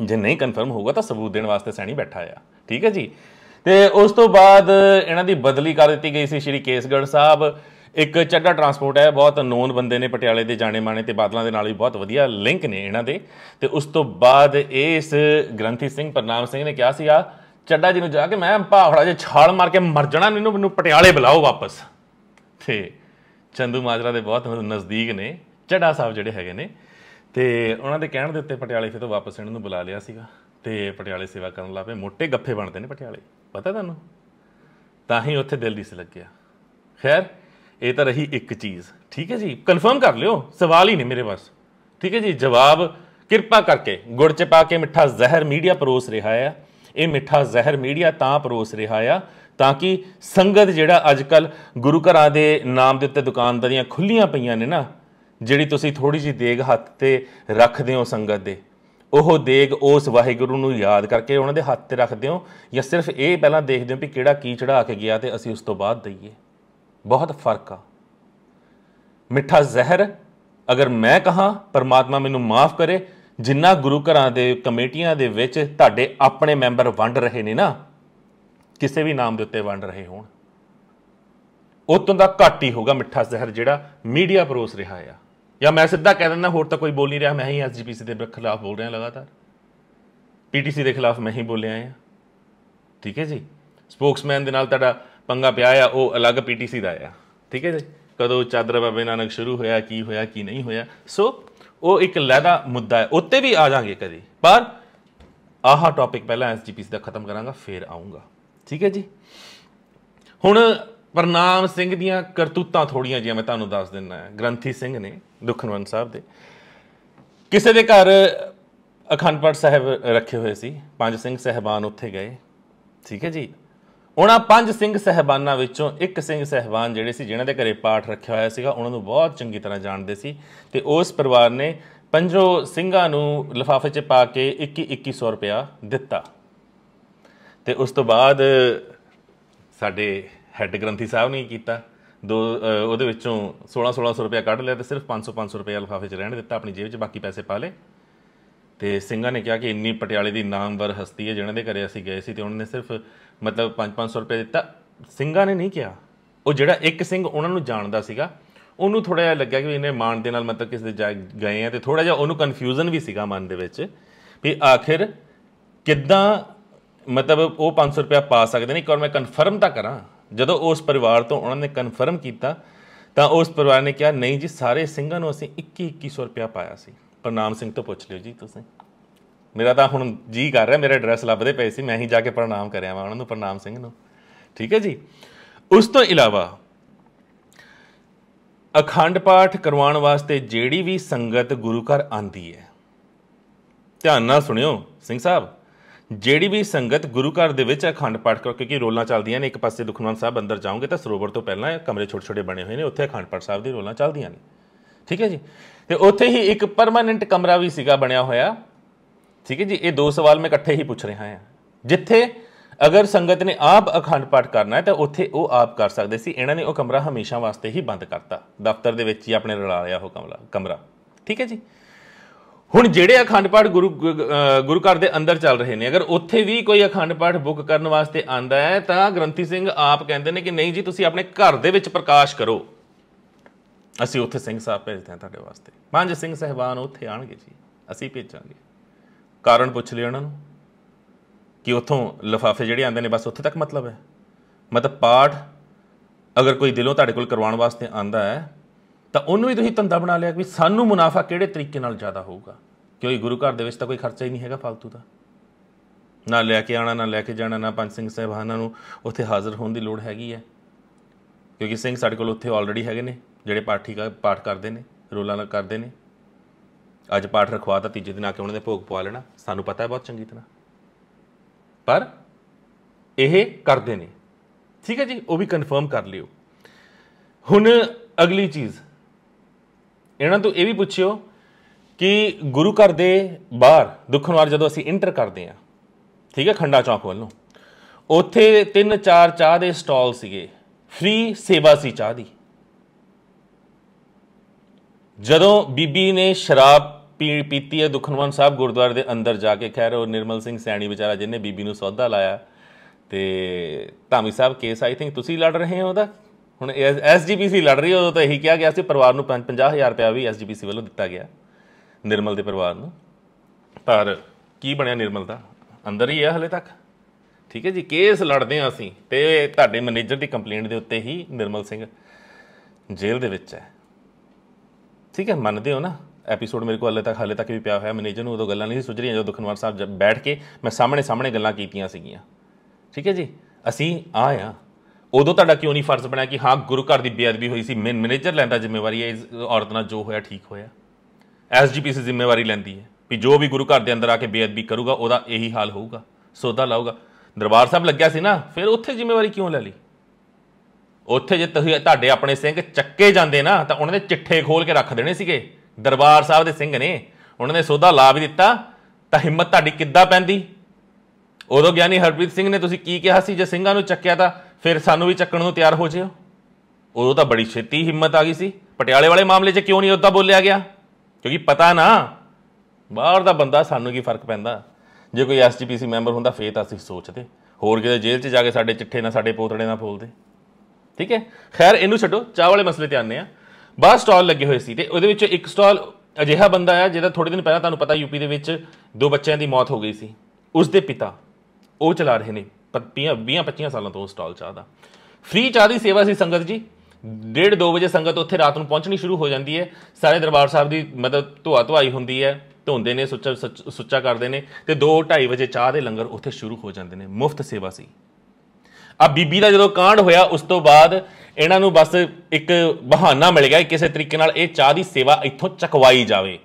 Speaker 1: ਜੇ ਨਹੀਂ ਕਨਫਰਮ ਹੋਊਗਾ ਤਾਂ ਸਬੂਤ ਦੇਣ ਵਾਸਤੇ ਸੈਣੀ ਬੈਠਾ ਆ ਠੀਕ ਹੈ ਜੀ ਤੇ ਉਸ ਤੋਂ ਬਾਅਦ ਇਹਨਾਂ ਦੀ ਬਦਲੀ ਕਰ ਦਿੱਤੀ ਗਈ ਸੀ ਸ਼੍ਰੀ ਕੇਸਗੜ੍ਹ ਸਾਹਿਬ ਇੱਕ ਚੱਡਾ ਟਰਾਂਸਪੋਰਟ ਹੈ ਬਹੁਤ ਨੋਨ ਬੰਦੇ ਨੇ ਪਟਿਆਲੇ ਦੇ ਜਾਣੇ ਮਾਣੇ ਤੇ ਬਾਦਲਾਂ ਦੇ ਨਾਲ ਵੀ ਬਹੁਤ ਵਧੀਆ ਲਿੰਕ ਨੇ ਇਹਨਾਂ ਦੇ ਤੇ ਉਸ ਤੋਂ ਬਾਅਦ ਇਸ ਗ੍ਰੰਥੀ ਸਿੰਘ ਪ੍ਰਨਾਮ ਸਿੰਘ ਨੇ ਕਿਹਾ ਸੀ ਆ ਚੱਡਾ ਜੀ ਨੂੰ ਜਾ ਕੇ ਮੈਂ ਭਾਖੜਾ ਜੇ ਛਾਲ ਮਾਰ ਕੇ ਮਰ ਜਾਣਾ ਮੈਨੂੰ ਮੈਨੂੰ ਪਟਿਆਲੇ ਬੁਲਾਓ ਵਾਪਸ ਤੇ ਚੰਦੂ ਮਾਜਰਾ ਦੇ ਬਹੁਤ ਨਜ਼ਦੀਕ ਨੇ ਚੱਡਾ ਸਾਹਿਬ ਜਿਹੜੇ ਹੈਗੇ ਨੇ ਤੇ ਉਹਨਾਂ ਦੇ ਕਹਿਣ ਦੇ ਉੱਤੇ ਪਟਿਆਲੇ ਫਿਰ ਤੋਂ ਵਾਪਸ ਇਹਨਾਂ ਨੂੰ ਬੁਲਾ ਲਿਆ ਸੀਗਾ ਤੇ ਪਟਿਆਲੇ ਸੇਵਾ ਕਰਨ ਲੱਪੇ ਮੋٹے ਗੱਫੇ ਬਣਦੇ ਨੇ ਪਟਿਆਲੇ ਪਤਾ ਤੁਹਾਨੂੰ ਤਾਂ ਹੀ ਉੱਥੇ ਦਿਲ ਦੀ ਸ ਲੱਗਿਆ ਖੈਰ ਇਹ ਤਾਂ ਰਹੀ ਇੱਕ ਚੀਜ਼ ਠੀਕ ਹੈ ਜੀ ਕਨਫਰਮ ਕਰ ਲਿਓ ਸਵਾਲ ਹੀ ਨਹੀਂ ਮੇਰੇ ਪਾਸ ਠੀਕ ਹੈ ਜੀ ਜਵਾਬ ਕਿਰਪਾ ਕਰਕੇ ਗੁੜ ਚ ਪਾ ਕੇ ਮਿੱਠਾ ਜ਼ਹਿਰ ਮੀਡੀਆ ਪਰੋਸ ਰਿਹਾ ਆ ਇਹ ਮਿੱਠਾ ਜ਼ਹਿਰ ਮੀਡੀਆ ਤਾਂ ਪਰੋਸ ਰਿਹਾ ਆ ਤਾਂ ਕਿ ਸੰਗਤ ਜਿਹੜਾ ਅੱਜਕੱਲ ਗੁਰੂ ਘਰਾਂ ਦੇ ਨਾਮ ਦੇ ਉੱਤੇ ਦੁਕਾਨਦਾਰੀਆਂ ਖੁੱਲੀਆਂ ਪਈਆਂ ਨੇ ਨਾ ਜਿਹੜੀ ਤੁਸੀਂ ਥੋੜੀ ਜੀ ਦੇਗ ਹੱਥ ਤੇ ਰੱਖਦੇ ਹੋ ਸੰਗਤ ਦੇ ਉਹ ਦੇਗ ਉਸ ਵਾਹਿਗੁਰੂ ਨੂੰ ਯਾਦ ਕਰਕੇ ਉਹਨਾਂ ਦੇ ਹੱਥ ਤੇ ਰੱਖਦੇ ਹੋ ਜਾਂ ਸਿਰਫ ਇਹ ਪਹਿਲਾਂ ਦੇਖਦੇ ਹੋ ਕਿ ਕਿਹੜਾ ਕੀ ਚੜਾ ਕੇ ਗਿਆ ਤੇ ਅਸੀਂ ਉਸ ਤੋਂ ਬਾਅਦ ਦਈਏ ਬਹੁਤ ਫਰਕ ਆ ਮਿੱਠਾ ਜ਼ਹਿਰ ਅਗਰ ਮੈਂ ਕਹਾ ਪਰਮਾਤਮਾ ਮੈਨੂੰ ਮਾਫ ਕਰੇ ਜਿੰਨਾ ਗੁਰੂ ਘਰਾਂ ਦੇ ਕਮੇਟੀਆਂ ਦੇ ਵਿੱਚ ਤੁਹਾਡੇ ਆਪਣੇ ਮੈਂਬਰ ਵੰਡ ਰਹੇ ਨੇ ਨਾ ਕਿਸੇ ਵੀ ਨਾਮ ਦੇ ਉੱਤੇ ਵੰਡ ਰਹੇ ਹੋਣ ਉਤੋਂ ਦਾ ਘੱਟ ਹੀ ਹੋਗਾ ਮਿੱਠਾ ਜ਼ਹਿਰ ਜਿਹੜਾ ਮੀਡੀਆ ਪਰੋਸ ਰਿਹਾ ਆ ਜਾਂ ਮੈਂ ਸਿੱਧਾ ਕਹਿ ਦਿੰਦਾ ਹੋਰ ਤਾਂ ਕੋਈ ਬੋਲ ਨਹੀਂ ਰਿਹਾ ਮੈਂ ਹੀ ਐਸਜੀਪੀਸੀ ਦੇ ਖਿਲਾਫ ਬੋਲ ਰਿਹਾ ਲਗਾਤਾਰ ਪੀਟੀਸੀ ਦੇ ਖਿਲਾਫ ਮੈਂ ਹੀ ਬੋਲਿਆ ਆ ਠੀਕ ਹੈ ਜੀ ਸਪੋਕਸਮੈਨ ਦੇ ਨਾਲ ਤੁਹਾਡਾ ਪੰਗਾ ਪਿਆ ਆ ਉਹ ਅਲੱਗ ਪੀਟੀਸੀ ਦਾ ਆ ਠੀਕ ਹੈ ਜੀ ਕਦੋਂ ਚਾਦਰ ਬਾਬੇ ਨਾਨਕ ਸ਼ੁਰੂ ਹੋਇਆ ਕੀ ਹੋਇਆ ਕੀ ਨਹੀਂ ਹੋਇਆ ਸੋ ਉਹ ਇੱਕ ਲੈਦਾ ਮੁੱਦਾ ਹੈ ਉੱਤੇ ਵੀ ਆ ਜਾਾਂਗੇ ਕਦੇ ਪਰ ਆਹਾ ਟੌਪਿਕ ਪਹਿਲਾਂ ਐਸਜੀਪੀਸੀ ਦਾ ਖਤਮ ਕਰਾਂਗਾ ਫੇਰ ਆਉਂਗਾ ਠੀਕ ਹੈ ਜੀ ਹੁਣ ਪਰਨਾਮ ਸਿੰਘ ਦੀਆਂ ਕਰਤੂਤਾਂ ਥੋੜੀਆਂ ਜਿਹੀਆਂ ਮੈਂ ਤੁਹਾਨੂੰ ਦੱਸ ਦਿੰਨਾ ਗ੍ਰੰਥੀ ਸਿੰਘ ਨੇ ਦੁਖਨਵਨ ਸਾਹਿਬ ਦੇ ਕਿਸੇ ਦੇ ਘਰ ਅਖੰਡ ਪਾਠ ਸਾਹਿਬ ਰੱਖੇ ਹੋਏ ਸੀ ਪੰਜ ਸਿੰਘ ਸਹਿਬਾਨ ਉੱਥੇ ਗਏ ਠੀਕ ਹੈ ਜੀ ਉਹਨਾਂ ਪੰਜ ਸਿੰਘ ਸਹਿਬਾਨਾਂ ਵਿੱਚੋਂ ਇੱਕ ਸਿੰਘ ਸਹਿਬਾਨ ਜਿਹੜੇ ਸੀ ਜਿਨ੍ਹਾਂ ਦੇ ਘਰੇ ਪਾਠ ਰੱਖਿਆ ਹੋਇਆ ਸੀਗਾ ਉਹਨਾਂ ਨੂੰ ਬਹੁਤ ਚੰਗੀ ਤਰ੍ਹਾਂ ਜਾਣਦੇ ਸੀ ਤੇ ਉਸ ਪਰਿਵਾਰ ਨੇ ਪੰਜੋ ਸਿੰਘਾਂ ਨੂੰ ਲਫਾਫੇ 'ਚ ਪਾ ਕੇ 21 2100 ਰੁਪਿਆ ਦਿੱਤਾ ਤੇ ਉਸ ਤੋਂ ਬਾਅਦ ਸਾਡੇ ਹੈੱਡ ਗ੍ਰੰਥੀ ਸਾਹਿਬ ਨੇ ਕੀਤਾ ਦੋ ਉਹਦੇ ਵਿੱਚੋਂ 16 1600 ਰੁਪਿਆ ਕੱਢ ਲਿਆ ਤੇ ਸਿਰਫ 500 500 ਰੁਪਿਆ ਲਫਾਫੇ 'ਚ ਰਹਿਣ ਦਿੱਤਾ ਆਪਣੀ ਜੇਬ 'ਚ ਬਾਕੀ ਪੈਸੇ ਪਾ ਲਏ ਤੇ ਸਿੰਘਾਂ ਨੇ ਕਿਹਾ ਕਿ ਇੰਨੀ ਪਟਿਆਲੇ ਦੀ ਨਾਮਵਰ ਹਸਤੀ ਹੈ ਜਿਹਨਾਂ ਦੇ ਘਰੇ ਅਸੀਂ ਗਏ ਸੀ ਤੇ ਉਹਨਾਂ ਨੇ ਸਿਰਫ ਮਤਲਬ 5-500 ਰੁਪਏ ਦਿੱਤਾ ਸਿੰਘਾਂ ਨੇ ਨਹੀਂ ਕਿਹਾ ਉਹ ਜਿਹੜਾ ਇੱਕ ਸਿੰਘ ਉਹਨਾਂ ਨੂੰ ਜਾਣਦਾ ਸੀਗਾ ਉਹਨੂੰ ਥੋੜਾ ਜਿਹਾ ਲੱਗਿਆ ਕਿ ਇਹਨੇ ਮਾਨ ਦੇ ਨਾਲ ਮਤਲਬ ਕਿਸੇ ਦੇ ਗਏ ਆ ਤੇ ਥੋੜਾ ਜਿਹਾ ਉਹਨੂੰ ਕਨਫਿਊਜ਼ਨ ਵੀ ਸੀਗਾ ਮਨ ਦੇ ਵਿੱਚ ਵੀ ਆਖਿਰ ਕਿੱਦਾਂ ਮਤਲਬ ਉਹ 500 ਰੁਪਏ ਪਾ ਸਕਦੇ ਨੇ ਇੱਕ ਵਾਰ ਮੈਂ ਕਨਫਰਮ ਤਾਂ ਕਰਾਂ ਜਦੋਂ ਉਸ ਪਰਿਵਾਰ ਤੋਂ ਉਹਨਾਂ ਨੇ ਕਨਫਰਮ ਕੀਤਾ ਤਾਂ ਉਸ ਪਰਿਵਾਰ ਨੇ ਕਿਹਾ ਨਹੀਂ ਜੀ ਸਾਰੇ ਸਿੰਘਾਂ ਨੂੰ ਅਸੀਂ 21 2100 ਰੁਪਏ ਪਾਇਆ ਸੀ ਪਰਨਾਮ ਸਿੰਘ ਤੋਂ ਪੁੱਛ ਲਿਓ ਜੀ ਤੁਸੀਂ ਮੇਰਾ ਤਾਂ ਹੁਣ ਜੀ ਕਰ ਰਿਹਾ ਮੇਰੇ ਐਡਰੈਸ ਲੱਭਦੇ ਪਏ ਸੀ ਮੈਂ ਹੀ ਜਾ ਕੇ ਪ੍ਰਣਾਮ ਕਰਿਆ ਵਾ ਉਹਨਾਂ ਨੂੰ ਪ੍ਰਣਾਮ ਸਿੰਘ ਨੂੰ ਠੀਕ ਹੈ ਜੀ ਉਸ ਤੋਂ ਇਲਾਵਾ ਅਖੰਡ ਪਾਠ ਕਰਵਾਉਣ ਵਾਸਤੇ ਜਿਹੜੀ ਵੀ ਸੰਗਤ ਗੁਰੂ ਘਰ ਆਂਦੀ ਹੈ ਧਿਆਨ ਨਾਲ ਸੁਣਿਓ ਸਿੰਘ ਸਾਹਿਬ ਜਿਹੜੀ ਵੀ ਸੰਗਤ ਗੁਰੂ ਘਰ ਦੇ ਵਿੱਚ ਅਖੰਡ ਪਾਠ ਕਰ ਕਿਉਂਕਿ ਰੋਲਾਂ ਚੱਲਦੀਆਂ ਨੇ ਇੱਕ ਪਾਸੇ ਦੁਖਨਵਾਨ ਸਾਹਿਬ ਅੰਦਰ ਜਾਓਗੇ ਤਾਂ ਸਰੋਵਰ ਤੋਂ ਪਹਿਲਾਂ ਕਮਰੇ ਛੋਟੇ ਛੋਟੇ ਬਣੇ ਹੋਏ ਨੇ ਉੱਥੇ ਅਖੰਡ ਪਾਠ ਸਾਹਿਬ ਦੀ ਰੋਲਾਂ ਚੱਲਦੀਆਂ ਨੇ ਠੀਕ ਹੈ ਜੀ ਤੇ ਉੱਥੇ ਹੀ ਇੱਕ ਪਰਮਾਨੈਂਟ ਕਮਰਾ ਵੀ ਸੀਗਾ ਬਣਿਆ ਹੋਇਆ ਠੀਕ ਹੈ ਜੀ ਇਹ ਦੋ ਸਵਾਲ ਮੈਂ ਇਕੱਠੇ ਹੀ ਪੁੱਛ ਰਿਹਾ ਹਾਂ ਜਿੱਥੇ ਅਗਰ ਸੰਗਤ ਨੇ ਆਪ ਅਖੰਡ ਪਾਠ ਕਰਨਾ ਹੈ ਤਾਂ ਉੱਥੇ ਉਹ ਆਪ ਕਰ ਸਕਦੇ ਸੀ ਇਹਨਾਂ ਨੇ ਉਹ ਕਮਰਾ ਹਮੇਸ਼ਾ ਵਾਸਤੇ ਹੀ ਬੰਦ ਕਰਤਾ ਦਫ਼ਤਰ ਦੇ ਵਿੱਚ ਹੀ ਆਪਣੇ ਰਲਾ ਲਿਆ ਉਹ ਕਮਰਾ ਕਮਰਾ ਠੀਕ ਹੈ ਜੀ ਹੁਣ ਜਿਹੜੇ ਅਖੰਡ ਪਾਠ ਗੁਰੂ ਗੁਰੂ ਘਰ ਦੇ ਅੰਦਰ ਚੱਲ ਰਹੇ ਨੇ ਅਗਰ ਉੱਥੇ ਵੀ ਕੋਈ ਅਖੰਡ ਪਾਠ ਬੁੱਕ ਕਰਨ ਵਾਸਤੇ ਆਂਦਾ ਹੈ ਤਾਂ ਗ੍ਰੰਥੀ ਸਿੰਘ ਆਪ ਕਹਿੰਦੇ ਨੇ ਕਿ ਨਹੀਂ ਜੀ ਤੁਸੀਂ ਆਪਣੇ ਘਰ ਦੇ ਵਿੱਚ ਪ੍ਰਕਾਸ਼ ਕਰੋ ਅਸੀਂ ਉੱਥੇ ਸਿੰਘ ਸਾਹਿਬ ਭੇਜਦੇ ਹਾਂ ਤੁਹਾਡੇ ਵਾਸਤੇ ਪੰਜ ਸਿੰਘ ਸਹਿਬਾਨ ਉੱਥੇ ਆਣਗੇ ਜੀ ਅਸੀਂ ਭੇਜਾਂਗੇ ਕਾਰਨ ਪੁੱਛ ਲਿਆ ਉਹਨਾਂ ਨੂੰ ਕਿ ਉੱਥੋਂ ਲਫਾਫੇ ਜਿਹੜੇ ਆਂਦੇ ਨੇ ਬਸ ਉੱਥੇ ਤੱਕ ਮਤਲਬ ਹੈ ਮਤਲਬ ਪਾਠ ਅਗਰ ਕੋਈ ਦਿਲੋਂ ਤੁਹਾਡੇ ਕੋਲ ਕਰਵਾਉਣ ਵਾਸਤੇ ਆਂਦਾ ਹੈ ਤਾਂ ਉਹਨੂੰ ਵੀ ਤੁਸੀਂ ਧੰਦਾ ਬਣਾ ਲਿਆ ਕਿ ਸਾਨੂੰ ਮੁਨਾਫਾ ਕਿਹੜੇ ਤਰੀਕੇ ਨਾਲ ਜ਼ਿਆਦਾ ਹੋਊਗਾ ਕਿਉਂਕਿ ਗੁਰੂ ਘਰ ਦੇ ਵਿੱਚ ਤਾਂ ਕੋਈ ਖਰਚਾ ਹੀ ਨਹੀਂ ਹੈਗਾ ਫालतू ਦਾ ਨਾ ਲੈ ਕੇ ਆਣਾ ਨਾ ਲੈ ਕੇ ਜਾਣਾ ਨਾ ਪੰਜ ਸਿੰਘ ਸਹਿਬਾਨਾਂ ਨੂੰ ਉੱਥੇ ਹਾਜ਼ਰ ਹੋਣ ਦੀ ਲੋੜ ਹੈਗੀ ਹੈ ਕਿਉਂਕਿ ਸਿੰਘ ਸਾਡੇ ਕੋਲ ਉੱਥੇ ਆਲਰੇਡੀ ਹੈਗੇ ਨੇ ਜਿਹੜੇ ਪਾਠੀ ਦਾ ਪਾਠ ਕਰਦੇ ਨੇ ਰੋਲਾ ਨਾਲ ਕਰਦੇ ਨੇ ਅੱਜ ਪਾਠ ਰਖਵਾ ਤੀਜੇ ਦਿਨ ਆ ਕੇ ਉਹਨਾਂ ਦੇ ਭੋਗ ਪਵਾ ਲੈਣਾ ਸਾਨੂੰ ਪਤਾ ਹੈ ਬਹੁਤ ਚੰਗੀ ਤਰ੍ਹਾਂ ਪਰ ਇਹ ਕਰਦੇ ਨੇ ਠੀਕ ਹੈ ਜੀ ਉਹ ਵੀ ਕਨਫਰਮ ਕਰ ਲਿਓ ਹੁਣ ਅਗਲੀ ਚੀਜ਼ ਇਹਨਾਂ ਤੋਂ ਇਹ ਵੀ ਪੁੱਛਿਓ ਕਿ ਗੁਰੂ ਘਰ ਦੇ ਬਾਹਰ ਦੁਖਨਵਾਰ ਜਦੋਂ ਅਸੀਂ ਇੰਟਰ ਕਰਦੇ ਆ ਠੀਕ ਹੈ ਖੰਡਾ ਚੌਕ ਵੱਲੋਂ ਉੱਥੇ ਤਿੰਨ ਚਾਰ ਚਾਹ ਦੇ ਸਟਾਲ ਸੀਗੇ ਫ੍ਰੀ ਸੇਵਾ ਸੀ ਚਾਹ ਦੀ ਜਦੋਂ ਬੀਬੀ ਨੇ ਸ਼ਰਾਬ ਪੀਤੀ ਹੈ ਦੁਖਨਵੰਤ ਸਾਹਿਬ ਗੁਰਦੁਆਰੇ ਦੇ ਅੰਦਰ ਜਾ ਕੇ ਖੈਰ ਉਹ ਨਿਰਮਲ ਸਿੰਘ ਸੈਣੀ ਵਿਚਾਰਾ ਜਿਹਨੇ ਬੀਬੀ ਨੂੰ ਸੌਦਾ ਲਾਇਆ ਤੇ Dhami Sahib case I think ਤੁਸੀਂ ਲੜ ਰਹੇ ਹੋ ਉਹਦਾ ਹੁਣ ਐਸਜੀਪੀਸੀ ਲੜ ਰਹੀ ਉਹ ਤਾਂ ਇਹੀ ਕਿਹਾ ਗਿਆ ਸੀ ਪਰਿਵਾਰ ਨੂੰ 50000 ਰੁਪਏ ਵੀ ਐਸਜੀਪੀਸੀ ਵੱਲੋਂ ਦਿੱਤਾ ਗਿਆ ਨਿਰਮਲ ਦੇ ਪਰਿਵਾਰ ਨੂੰ ਪਰ ਕੀ ਬਣਿਆ ਨਿਰਮਲ ਦਾ ਅੰਦਰ ਹੀ ਹੈ ਹਲੇ ਤੱਕ ਠੀਕ ਹੈ ਜੀ ਕੇਸ ਲੜਦੇ ਆ ਅਸੀਂ ਤੇ ਤੁਹਾਡੇ ਮੈਨੇਜਰ ਦੀ ਕੰਪਲੇਂਟ ਦੇ ਉੱਤੇ ਹੀ ਨਿਰਮਲ ਸਿੰਘ ਜੇਲ੍ਹ ਦੇ ਵਿੱਚ ਹੈ ਠੀਕ ਹੈ ਮੰਨਦੇ ਹੋ ਨਾ ਐਪੀਸੋਡ ਮੇਰੇ ਕੋਲ ਹਲੇ ਤੱਕ ਹਲੇ ਤੱਕ ਵੀ ਪਿਆ ਹੋਇਆ ਮੈਨੇਜਰ ਨੂੰ ਉਦੋਂ ਗੱਲਾਂ ਨਹੀਂ ਸੁਝ ਰਹੀਆਂ ਜਦੋਂ ਦੁਖਨਵਾਰ ਸਾਹਿਬ ਜਦ ਬੈਠ ਕੇ ਮੈਂ ਸਾਹਮਣੇ ਸਾਹਮਣੇ ਗੱਲਾਂ ਕੀਤੀਆਂ ਸੀਗੀਆਂ ਠੀਕ ਹੈ ਜੀ ਅਸੀਂ ਆ ਆ ਉਦੋਂ ਤੁਹਾਡਾ ਕਿਉਂ ਨਹੀਂ ਫਰਜ਼ ਬਣਿਆ ਕਿ ਹਾਂ ਗੁਰੂ ਘਰ ਦੀ ਬੇਅਦਬੀ ਹੋਈ ਸੀ ਮੈਂ ਮੈਨੇਜਰ ਲੈਂਦਾ ਜ਼ਿੰਮੇਵਾਰੀ ਹੈ ਇਸ ਔਰਤ ਨਾਲ ਜੋ ਹੋਇਆ ਠੀਕ ਹੋਇਆ ਐਸਜੀਪੀ ਸੀ ਜ਼ਿੰਮੇਵਾਰੀ ਲੈਂਦੀ ਹੈ ਵੀ ਜੋ ਵੀ ਗੁਰੂ ਘਰ ਦੇ ਅੰਦਰ ਆ ਕੇ ਬੇਅਦਬੀ ਕਰੂਗਾ ਉਹਦਾ ਇਹੀ ਹਾਲ ਹੋਊਗਾ ਸੋਦਾ ਲਾਊਗਾ ਦਰਬਾਰ ਸਾਹਿਬ ਲੱਗਿਆ ਸੀ ਨਾ ਫਿਰ ਉੱਥੇ ਜ਼ਿੰਮੇਵਾਰੀ ਕਿਉਂ ਲੈ ਲਈ ਉੱਥੇ ਜੇ ਤੁਸੀਂ ਤੁਹਾਡੇ ਆਪਣੇ ਸਿੰਘ ਚੱਕੇ ਜਾਂਦੇ ਨਾ ਤਾਂ ਉਹਨਾਂ ਦੇ ਚਿੱਠੇ ਖੋਲ ਕੇ ਰੱਖ ਦੇਣੇ ਸੀਗੇ ਦਰਬਾਰ ਸਾਹਿਬ ਦੇ ਸਿੰਘ ਨੇ ਉਹਨਾਂ ਨੇ ਸੋਧਾ ਲਾ ਵੀ ਦਿੱਤਾ ਤਾਂ ਹਿੰਮਤ ਤੁਹਾਡੀ ਕਿੱਦਾਂ ਪੈਂਦੀ ਉਦੋਂ ਗਿਆਨੀ ਹਰਪ੍ਰੀਤ ਸਿੰਘ ਨੇ ਤੁਸੀਂ ਕੀ ਕਿਹਾ ਸੀ ਜੇ ਸਿੰਘਾਂ ਨੂੰ ਚੱਕਿਆ ਤਾਂ ਫਿਰ ਸਾਨੂੰ ਵੀ ਚੱਕਣ ਨੂੰ ਤਿਆਰ ਹੋ ਜਿਓ ਉਦੋਂ ਤਾਂ ਬੜੀ ਛੇਤੀ ਹਿੰਮਤ ਆ ਗਈ ਸੀ ਪਟਿਆਲੇ ਵਾਲੇ ਮਾਮਲੇ 'ਚ ਕਿਉਂ ਨਹੀਂ ਉਦੋਂ ਬੋਲਿਆ ਗਿਆ ਕਿਉਂਕਿ ਪਤਾ ਨਾ ਬਾਹਰ ਦਾ ਬੰਦਾ ਸਾਨੂੰ ਕੀ ਫਰਕ ਪੈਂਦਾ ਜੇ ਕੋਈ ਐਸਜੀਪੀਸੀ ਮੈਂਬਰ ਹੁੰਦਾ ਫੇਰ ਤਾਂ ਅਸੀਂ ਸੋਚਦੇ ਹੋਰ ਕਿਤੇ ਜੇਲ੍ਹ 'ਚ ਜਾ ਕੇ ਸਾਡੇ ਚਿੱਠੇ ਨਾ ਸਾਡੇ ਪੋਤੜੇ ਨਾ ਫੋਲਦੇ ਠੀਕ ਹੈ ਖੈਰ ਇਹਨੂੰ ਛੱਡੋ ਚਾਹ ਵਾਲੇ ਮਸਲੇ ਤੇ ਆਨੇ ਆ ਬਸ ਸਟਾਲ ਲੱਗੇ ਹੋਏ ਸੀ ਤੇ ਉਹਦੇ ਵਿੱਚ ਇੱਕ ਸਟਾਲ ਅਜਿਹਾ ਬੰਦਾ ਆ ਜਿਹਦਾ ਥੋੜੇ ਦਿਨ ਪਹਿਲਾਂ ਤੁਹਾਨੂੰ ਪਤਾ ਯੂਪੀ ਦੇ ਵਿੱਚ ਦੋ ਬੱਚਿਆਂ ਦੀ ਮੌਤ ਹੋ ਗਈ ਸੀ ਉਸ ਦੇ ਪਿਤਾ ਉਹ ਚਲਾ ਰਹੇ ਨੇ 20 25 ਸਾਲਾਂ ਤੋਂ ਸਟਾਲ ਚਾਹ ਦਾ ਫ੍ਰੀ ਚਾਹ ਦੀ ਸੇਵਾ ਸੀ ਸੰਗਤ ਜੀ ਡੇਢ 2 ਵਜੇ ਸੰਗਤ ਉੱਥੇ ਰਾਤ ਨੂੰ ਪਹੁੰਚਣੀ ਸ਼ੁਰੂ ਹੋ ਜਾਂਦੀ ਹੈ ਸਾਰੇ ਦਰਬਾਰ ਸਾਹਿਬ ਦੀ ਮਤਲਬ ਧੁਆ ਧੁਆਈ ਹੁੰਦੀ ਹੈ ਧੋਂਦੇ ਨੇ ਸੁੱਚਾ ਸੁੱਚਾ ਕਰਦੇ ਨੇ ਤੇ 2 2:30 ਵਜੇ ਚਾਹ ਦੇ ਲੰਗਰ ਉੱਥੇ ਸ਼ੁਰੂ ਹੋ ਜਾਂਦੇ ਨੇ ਮੁਫਤ ਸੇਵਾ ਸੀ ਆ ਬੀਬੀ ਦਾ ਜਦੋਂ ਕਾਂਡ ਹੋਇਆ ਉਸ ਤੋਂ ਬਾਅਦ ਇਹਨਾਂ ਨੂੰ ਬਸ ਇੱਕ ਬਹਾਨਾ ਮਿਲ ਗਿਆ ਕਿਸੇ ਤਰੀਕੇ ਨਾਲ ਇਹ ਚਾਹ ਦੀ ਸੇਵਾ ਇੱਥੋਂ ਚਕਵਾਈ ਜਾਵੇ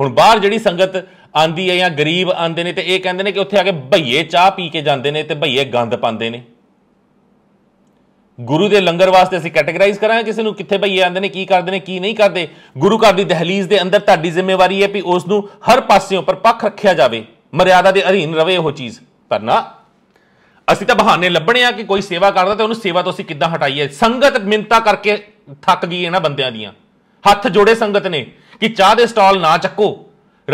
Speaker 1: ਹੁਣ ਬਾਹਰ ਜਿਹੜੀ ਸੰਗਤ ਆਂਦੀ ਹੈ ਜਾਂ ਗਰੀਬ ਆਂਦੇ ਨੇ ਤੇ ਇਹ ਕਹਿੰਦੇ ਨੇ ਕਿ ਉੱਥੇ ਆ ਕੇ ਭਈਏ ਚਾਹ ਪੀ ਕੇ ਜਾਂਦੇ ਨੇ ਤੇ ਭਈਏ ਗੰਦ ਪਾਉਂਦੇ ਨੇ ਗੁਰੂ ਦੇ ਲੰਗਰ ਵਾਸਤੇ ਅਸੀਂ ਕੈਟਾਗਰਾਈਜ਼ ਕਰਾਂਗੇ ਕਿਸੇ ਨੂੰ ਕਿੱਥੇ ਭਈਏ ਆਂਦੇ ਨੇ ਕੀ ਕਰਦੇ ਨੇ ਕੀ ਨਹੀਂ ਕਰਦੇ ਗੁਰੂ ਘਰ ਦੀ ਦਹਲੀਜ਼ ਦੇ ਅੰਦਰ ਤੁਹਾਡੀ ਜ਼ਿੰਮੇਵਾਰੀ ਹੈ ਵੀ ਉਸ ਨੂੰ ਹਰ ਪਾਸਿਓਂ ਪੱਖ ਰੱਖਿਆ ਜਾਵੇ ਮਰਿਆਦਾ ਦੇ ਅਧੀਨ ਰਵੇ ਉਹ ਚੀਜ਼ ਪਰ ਨਾ ਅਸੀਂ ਤਾਂ ਬਹਾਨੇ ਲੱਭਣੇ ਆ ਕਿ ਕੋਈ ਸੇਵਾ ਕਰਦਾ ਤੇ ਉਹਨੂੰ ਸੇਵਾ ਤੋਂ ਅਸੀਂ ਕਿੱਦਾਂ ਹਟਾਈਏ ਸੰਗਤ ਮਿੰਤਾ ਕਰਕੇ ਥੱਕ ਗਈ ਨਾ ਬੰਦਿਆਂ ਦੀਆਂ ਹੱਥ ਜੋੜੇ ਸੰਗਤ ਨੇ ਕਿ ਚਾਹ ਦੇ ਸਟਾਲ ਨਾ ਚੱਕੋ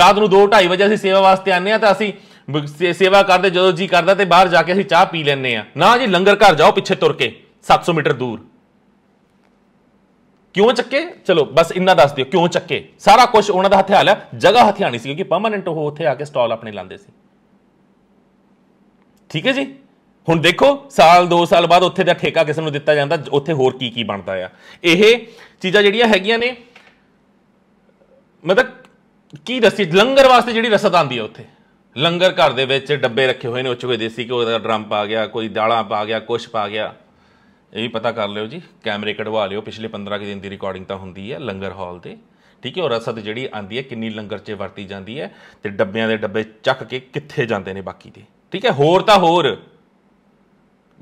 Speaker 1: ਰਾਤ ਨੂੰ 2:30 ਵਜੇ ਅਸੀਂ ਸੇਵਾ ਵਾਸਤੇ ਆਨੇ ਆ ਤਾਂ ਅਸੀਂ ਸੇਵਾ ਕਰਦੇ ਜਦੋਂ ਜੀ ਕਰਦਾ ਤੇ ਬਾਹਰ ਜਾ ਕੇ ਅਸੀਂ ਚਾਹ ਪੀ ਲੈਨੇ ਆ ਨਾ ਜੀ ਲੰਗਰ ਘਰ ਜਾਓ ਪਿੱਛੇ ਤੁਰ ਕੇ 700 ਮੀਟਰ ਦੂਰ ਕਿਉਂ ਚੱਕੇ ਚਲੋ ਬਸ ਇੰਨਾ ਦੱਸ ਦਿਓ ਕਿਉਂ ਚੱਕੇ ਸਾਰਾ ਕੁਝ ਉਹਨਾਂ ਦਾ ਹਥਿਆਲ ਹੈ ਜਗ੍ਹਾ ਹਥਿਆਣੀ ਸੀ ਕਿਉਂਕਿ ਪਰਮਨੈਂਟ ਉਹ ਉੱਥੇ ਆ ਕੇ ਸਟਾਲ ਆਪਣੇ ਲਾਉਂਦੇ ਸੀ ਠੀਕ ਹੈ ਜੀ ਹੁਣ ਦੇਖੋ ਸਾਲ 2 ਸਾਲ ਬਾਅਦ ਉੱਥੇ ਦਾ ਠੇਕਾ ਕਿਸ ਨੂੰ ਦਿੱਤਾ ਜਾਂਦਾ ਉੱਥੇ ਹੋਰ ਕੀ ਕੀ ਬਣਦਾ ਆ ਇਹ ਚੀਜ਼ਾਂ ਜਿਹੜੀਆਂ ਹੈਗੀਆਂ ਨੇ ਮਤਲਬ ਕੀ ਦੱਸੀ ਲੰਗਰ ਵਾਸਤੇ ਜਿਹੜੀ ਰਸਦ ਆਂਦੀ ਹੈ ਉੱਥੇ ਲੰਗਰ ਘਰ ਦੇ ਵਿੱਚ ਡੱਬੇ ਰੱਖੇ ਹੋਏ ਨੇ ਉੱਚ ਕੋਈ ਦੇਸੀ ਕੋਈ ਦਾ ਡਰਮ ਪਾ ਗਿਆ ਕੋਈ ਦਾਲਾਂ ਪਾ ਗਿਆ ਕੁਛ ਪਾ ਗਿਆ ਇਹ ਵੀ ਪਤਾ ਕਰ ਲਿਓ ਜੀ ਕੈਮਰੇ ਕਢਵਾ ਲਿਓ ਪਿਛਲੇ 15 ਕਿ ਦਿਨ ਦੀ ਰਿਕਾਰਡਿੰਗ ਤਾਂ ਹੁੰਦੀ ਹੈ ਲੰਗਰ ਹਾਲ ਤੇ ਠੀਕ ਹੈ ਉਹ ਰਸਦ ਜਿਹੜੀ ਆਂਦੀ ਹੈ ਕਿੰਨੀ ਲੰਗਰ 'ਚ ਵਰਤੀ ਜਾਂਦੀ ਹੈ ਤੇ ਡੱਬਿਆਂ ਦੇ ਡੱਬੇ ਚੱਕ ਕੇ ਕਿੱਥੇ ਜਾਂਦੇ ਨੇ ਬਾਕੀ ਦੇ ਠੀਕ ਹੈ ਹੋਰ ਤਾਂ ਹੋਰ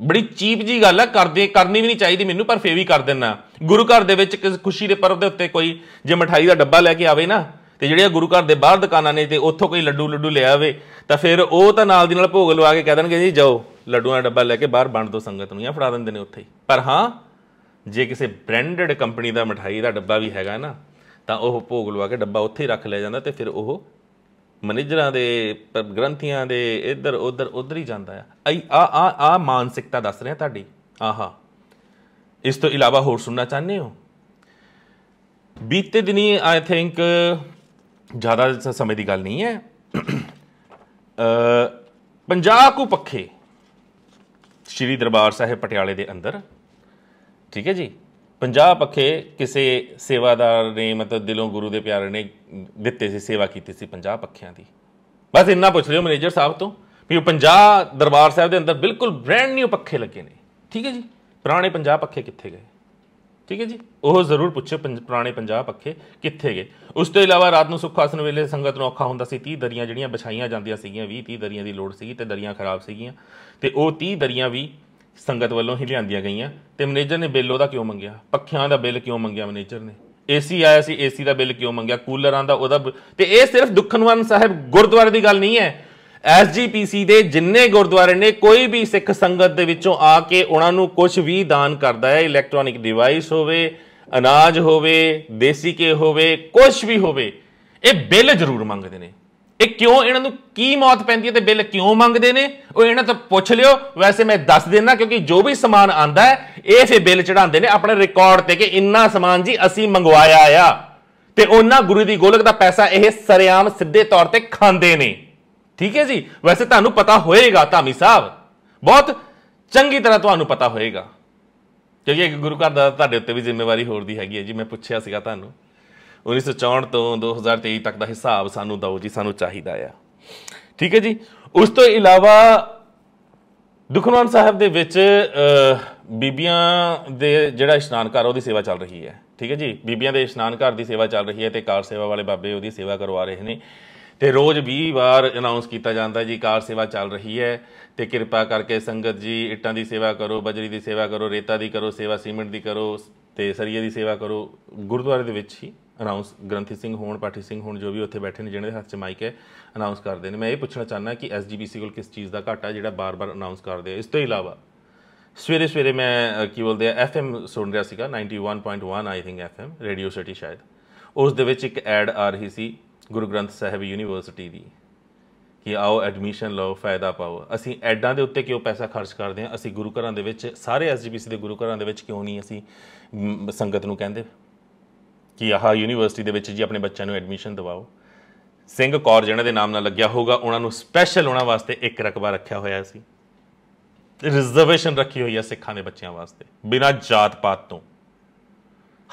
Speaker 1: ਬੜੀ ਚੀਪ ਜੀ ਗੱਲ ਆ ਕਰਦੇ ਕਰਨੀ ਵੀ ਨਹੀਂ ਚਾਹੀਦੀ ਮੈਨੂੰ ਪਰ ਫੇਰ ਵੀ ਕਰ ਦਿੰਨਾ ਗੁਰੂ ਘਰ ਦੇ ਵਿੱਚ ਕਿਸੇ ਖੁਸ਼ੀ ਦੇ ਪਰਵ ਦੇ ਉੱਤੇ ਕੋਈ ਜੇ ਮਠਾਈ ਦਾ ਡੱਬਾ ਲੈ ਕੇ ਆਵੇ ਨਾ ਤੇ ਜਿਹੜੇ ਗੁਰੂ ਘਰ ਦੇ ਬਾਹਰ ਦੁਕਾਨਾਂ ਨੇ ਤੇ ਉੱਥੋਂ ਕੋਈ ਲੱਡੂ ਲੱਡੂ ਲਿਆ ਆਵੇ ਤਾਂ ਫਿਰ ਉਹ ਤਾਂ ਨਾਲ ਦੀ ਨਾਲ ਭੋਗ ਲਵਾ ਕੇ ਕਹਿ ਦੇਣਗੇ ਜੀ ਜਾਓ ਲੱਡੂਆਂ ਦਾ ਡੱਬਾ ਲੈ ਕੇ ਬਾਹਰ ਵੰਡ ਦਿਓ ਸੰਗਤ ਨੂੰ ਜਾਂ ਫੜਾ ਦਿੰਦੇ ਨੇ ਉੱਥੇ ਹੀ ਪਰ ਹਾਂ ਜੇ ਕਿਸੇ ਬ੍ਰਾਂਡਡ ਕੰਪਨੀ ਦਾ ਮਠਾਈ ਦਾ ਡੱਬਾ ਵੀ ਹੈਗਾ ਨਾ ਤਾਂ ਉਹ ਭੋਗ ਲਵਾ ਕੇ ਡੱਬਾ ਉੱਥੇ ਹੀ ਰੱਖ ਲਿਆ ਜਾਂਦਾ ਤੇ ਫਿਰ ਉਹ ਮੈਨੇਜਰਾਂ ਦੇ ਗ੍ਰੰਥੀਆਂ ਦੇ ਇੱਧਰ ਉੱਧਰ ਉੱਧਰ ਹੀ ਜਾਂਦਾ ਆ ਆ ਆ ਆ ਮਾਨਸਿਕਤਾ ਦੱਸ ਰਿਹਾ ਤੁਹਾਡੀ ਆਹਾ ਇਸ ਤੋਂ ਇਲਾਵਾ ਹੋਰ ਸੁਣਨਾ ਚਾਹੁੰਦੇ ਹੋ ਬੀਤੇ ਦਿਨੀ ਆਈ ਥਿੰਕ ਜ਼ਿਆਦਾ ਸਮੇਂ ਦੀ ਗੱਲ ਨਹੀਂ ਹੈ ਅ ਕੋ ਪੱਖੇ ਸ਼੍ਰੀ ਦਰਬਾਰ ਸਾਹਿਬ ਪਟਿਆਲੇ ਦੇ ਅੰਦਰ ਠੀਕ ਹੈ ਜੀ ਪੰਜਾਬ ਪੱਖੇ ਕਿਸੇ ਸੇਵਾਦਾਰ ਨੇ ਮਤਲਬ ਦਿਲੋਂ ਗੁਰੂ ਦੇ ਪਿਆਰੇ ਨੇ ਦਿੱਤੇ ਸੀ ਸੇਵਾ ਕੀਤੀ ਸੀ ਪੰਜਾਬ ਪੱਖਿਆਂ ਦੀ ਬਸ ਇੰਨਾ ਪੁੱਛ ਲਿਓ ਮੈਨੇਜਰ ਸਾਹਿਬ ਤੋਂ ਵੀ ਉਹ 50 ਦਰਬਾਰ ਸਾਹਿਬ ਦੇ ਅੰਦਰ ਬਿਲਕੁਲ ਬ੍ਰੈਂਡ ਨਿਊ ਪੱਖੇ ਲੱਗੇ ਨੇ ਠੀਕ ਹੈ ਜੀ ਪੁਰਾਣੇ ਪੰਜਾਬ ਪੱਖੇ ਕਿੱਥੇ ਗਏ ਠੀਕ ਹੈ ਜੀ ਉਹ ਜ਼ਰੂਰ ਪੁੱਛੋ ਪੁਰਾਣੇ ਪੰਜਾਬ ਪੱਖੇ ਕਿੱਥੇ ਗਏ ਉਸ ਤੋਂ ਇਲਾਵਾ ਰਾਤ ਨੂੰ ਸੁੱਖ ਆਸਣ ਵੇਲੇ ਸੰਗਤ ਨੂੰ ਔਖਾ ਹੁੰਦਾ ਸੀ 30 ਦਰੀਆਂ ਜਿਹੜੀਆਂ ਵਿਛਾਈਆਂ ਜਾਂਦੀਆਂ ਸੀਗੀਆਂ 20 30 ਦਰੀਆਂ ਦੀ ਲੋੜ ਸੀਗੀ ਤੇ ਦਰੀਆਂ ਖਰਾਬ ਸੀਗੀਆਂ ਤੇ ਉਹ 30 ਦਰੀਆਂ ਵੀ ਸੰਗਤ ਵੱਲੋਂ ਹੀ ਲਿਆਂਦੀਆਂ ਗਈਆਂ ਤੇ ਮੈਨੇਜਰ ਨੇ ਬਿੱਲ ਉਹਦਾ ਕਿਉਂ ਮੰਗਿਆ ਪੱਖਿਆਂ ਦਾ ਬਿੱਲ ਕਿਉਂ ਮੰਗਿਆ ਮੈਨੇਜਰ ਨੇ ਏਸੀ ਆਇਆ ਸੀ ਏਸੀ ਦਾ ਬਿੱਲ ਕਿਉਂ ਮੰਗਿਆ ਕੂਲਰਾਂ ਦਾ ਉਹਦਾ ਤੇ ਇਹ ਸਿਰਫ ਦੁਖਨਵਾਨ ਸਾਹਿਬ ਗੁਰਦੁਆਰੇ ਦੀ ਗੱਲ ਨਹੀਂ ਹੈ ਐਸਜੀਪੀਸੀ ਦੇ ਜਿੰਨੇ ਗੁਰਦੁਆਰੇ ਨੇ ਕੋਈ ਵੀ ਸਿੱਖ ਸੰਗਤ ਦੇ ਵਿੱਚੋਂ ਆ ਕੇ ਉਹਨਾਂ ਨੂੰ ਕੁਝ ਵੀ ਦਾਨ ਕਰਦਾ ਹੈ ਇਲੈਕਟ੍ਰੋਨਿਕ ਡਿਵਾਈਸ ਹੋਵੇ ਅਨਾਜ ਹੋਵੇ ਦੇਸੀ ਕੇ ਹੋਵੇ ਕੁਝ ਵੀ ਹੋਵੇ ਇਹ ਬਿੱਲ ਜ਼ਰੂਰ ਮੰਗਦੇ ਨੇ ਇਹ ਕਿਉਂ ਇਹਨਾਂ ਨੂੰ ਕੀ ਮੌਤ ਪੈਂਦੀ ਹੈ ਤੇ ਬਿੱਲ ਕਿਉਂ ਮੰਗਦੇ ਨੇ ਉਹ ਇਹਨਾਂ ਤੋਂ ਪੁੱਛ ਲਿਓ ਵੈਸੇ ਮੈਂ ਦੱਸ ਦੇਣਾ ਕਿਉਂਕਿ ਜੋ ਵੀ ਸਮਾਨ ਆਂਦਾ ਹੈ ਇਹ ਫੇ ਬਿੱਲ ਚੜਾਉਂਦੇ ਨੇ ਆਪਣੇ ਰਿਕਾਰਡ ਤੇ ਕਿ ਇੰਨਾ ਸਮਾਨ ਜੀ ਅਸੀਂ ਮੰਗਵਾਇਆ ਆ ਤੇ ਉਹਨਾਂ ਗੁਰੂ ਦੀ ਗੋਲਕ ਦਾ ਪੈਸਾ ਇਹ ਸਰਿਆਮ ਸਿੱਧੇ ਤੌਰ ਤੇ ਖਾਂਦੇ ਨੇ ਠੀਕ ਹੈ ਜੀ ਵੈਸੇ ਤੁਹਾਨੂੰ ਪਤਾ ਹੋਏਗਾ ਧਾਮੀ ਸਾਹਿਬ ਬਹੁਤ ਚੰਗੀ ਤਰ੍ਹਾਂ ਤੁਹਾਨੂੰ ਪਤਾ ਹੋਏਗਾ ਕਿਉਂਕਿ ਗੁਰੂ ਘਰ ਦਾ ਤੁਹਾਡੇ ਉੱਤੇ ਵੀ ਜ਼ਿੰਮੇਵਾਰੀ ਹੋਰ ਦੀ ਹੈਗੀ ਹੈ ਜੀ ਮੈਂ ਪੁੱਛਿਆ ਸੀਗਾ ਤੁਹਾਨੂੰ 1964 ਤੋਂ 2023 ਤੱਕ ਦਾ ਹਿਸਾਬ ਸਾਨੂੰ ਦਿਓ ਜੀ ਸਾਨੂੰ ਚਾਹੀਦਾ ਆ ਠੀਕ ਹੈ ਜੀ ਉਸ ਤੋਂ ਇਲਾਵਾ ਦੁਖਨਵਾਨ ਸਾਹਿਬ ਦੇ ਵਿੱਚ ਬੀਬੀਆਂ ਦੇ ਜਿਹੜਾ ਇਸ਼ਨਾਨ ਘਰ ਉਹਦੀ ਸੇਵਾ ਚੱਲ ਰਹੀ ਹੈ ਠੀਕ ਹੈ ਜੀ ਬੀਬੀਆਂ ਦੇ ਇਸ਼ਨਾਨ ਘਰ ਦੀ ਸੇਵਾ ਚੱਲ ਰਹੀ ਹੈ ਤੇ ਕਾਰ ਸੇਵਾ ਵਾਲੇ ਬਾਬੇ ਉਹਦੀ ਸੇਵਾ ਕਰਵਾ ਰਹੇ ਨੇ ਤੇ ਰੋਜ਼ 20 ਵਾਰ ਅਨਾਉਂਸ ਕੀਤਾ ਜਾਂਦਾ ਜੀ ਕਾਰ ਸੇਵਾ ਚੱਲ ਰਹੀ ਹੈ ਤੇ ਕਿਰਪਾ ਕਰਕੇ ਸੰਗਤ ਜੀ ਇੱਟਾਂ ਦੀ ਸੇਵਾ ਕਰੋ ਬਜਰੀ ਦੀ ਸੇਵਾ ਕਰੋ ਰੇਤਾ ਦੀ ਕਰੋ ਸੇਵਾ ਸੀਮੈਂਟ ਦੀ ਕਰੋ ਤੇ ਸਰੀਏ ਦੀ ਸੇਵਾ ਕਰੋ ਗੁਰਦੁਆਰੇ ਦੇ ਵਿੱਚ ਹੀ ਅਨਾਉਂਸ ਗ੍ਰੰਥੀ ਸਿੰਘ ਹੋਣ ਪਾਠੀ ਸਿੰਘ ਹੋਣ ਜੋ ਵੀ ਉੱਥੇ ਬੈਠੇ ਨੇ ਜਿਹਨਾਂ ਦੇ ਹੱਥ 'ਚ ਮਾਈਕ ਹੈ ਅਨਾਉਂਸ ਕਰਦੇ ਨੇ ਮੈਂ ਇਹ ਪੁੱਛਣਾ ਚਾਹੁੰਦਾ ਕਿ ਐਸਜੀਬੀਸੀ ਕੋਲ ਕਿਸ ਚੀਜ਼ ਦਾ ਘਾਟਾ ਜਿਹੜਾ ਬਾਰ-ਬਾਰ ਅਨਾਉਂਸ ਕਰਦੇ ਆ ਇਸ ਤੋਂ ਇਲਾਵਾ ਸਵੇਰੇ ਸਵੇਰੇ ਮੈਂ ਕੀ ਬੋਲਦੇ ਆ ਐਫਐਮ ਸੁਣ ਰਿਹਾ ਸੀਗਾ 91.1 I think FM Radio City ਸ਼ਾਇਦ ਉਸ ਦੇ ਵਿੱਚ ਇੱਕ ਐਡ ਆ ਰਹੀ ਸੀ ਗੁਰੂ ਗ੍ਰੰਥ ਸਾਹਿਬ ਯੂਨੀਵਰਸਿਟੀ ਦੀ ਕਿ ਆਓ ਐਡਮਿਸ਼ਨ ਲਓ ਫਾਇਦਾ ਪਾਓ ਅਸੀਂ ਐਡਾਂ ਦੇ ਉੱਤੇ ਕਿਉਂ ਪੈਸਾ ਖਰਚ ਕਰਦੇ ਆ ਅਸੀਂ ਗੁਰੂ ਘਰਾਂ ਦੇ ਵਿੱਚ ਸਾਰੇ ਐਸਜੀਪੀਸੀ ਦੇ ਗੁਰੂ ਘਰਾਂ ਦੇ ਵਿੱਚ ਕਿਉਂ ਨਹੀਂ ਅਸੀਂ ਸੰਗਤ ਨੂੰ ਕਹਿੰਦੇ ਕਿ ਆਹ ਯੂਨੀਵਰਸਿਟੀ ਦੇ ਵਿੱਚ ਜੀ ਆਪਣੇ ਬੱਚਿਆਂ ਨੂੰ ਐਡਮਿਸ਼ਨ ਦਿਵਾਓ ਸਿੰਘ ਕੌਰ ਜਿਹਨਾਂ ਦੇ ਨਾਮ ਨਾਲ ਲੱਗਿਆ ਹੋਗਾ ਉਹਨਾਂ ਨੂੰ ਸਪੈਸ਼ਲ ਉਹਨਾਂ ਵਾਸਤੇ ਇੱਕ ਰਕਬਾ ਰੱਖਿਆ ਹੋਇਆ ਸੀ ਰਿਜ਼ਰਵੇਸ਼ਨ ਰੱਖੀ ਹੋਈ ਹੈ ਸਿੱਖਾਂ ਦੇ ਬੱਚਿਆਂ ਵਾਸਤੇ ਬਿਨਾਂ ਜਾਤ ਪਾਤ ਤੋਂ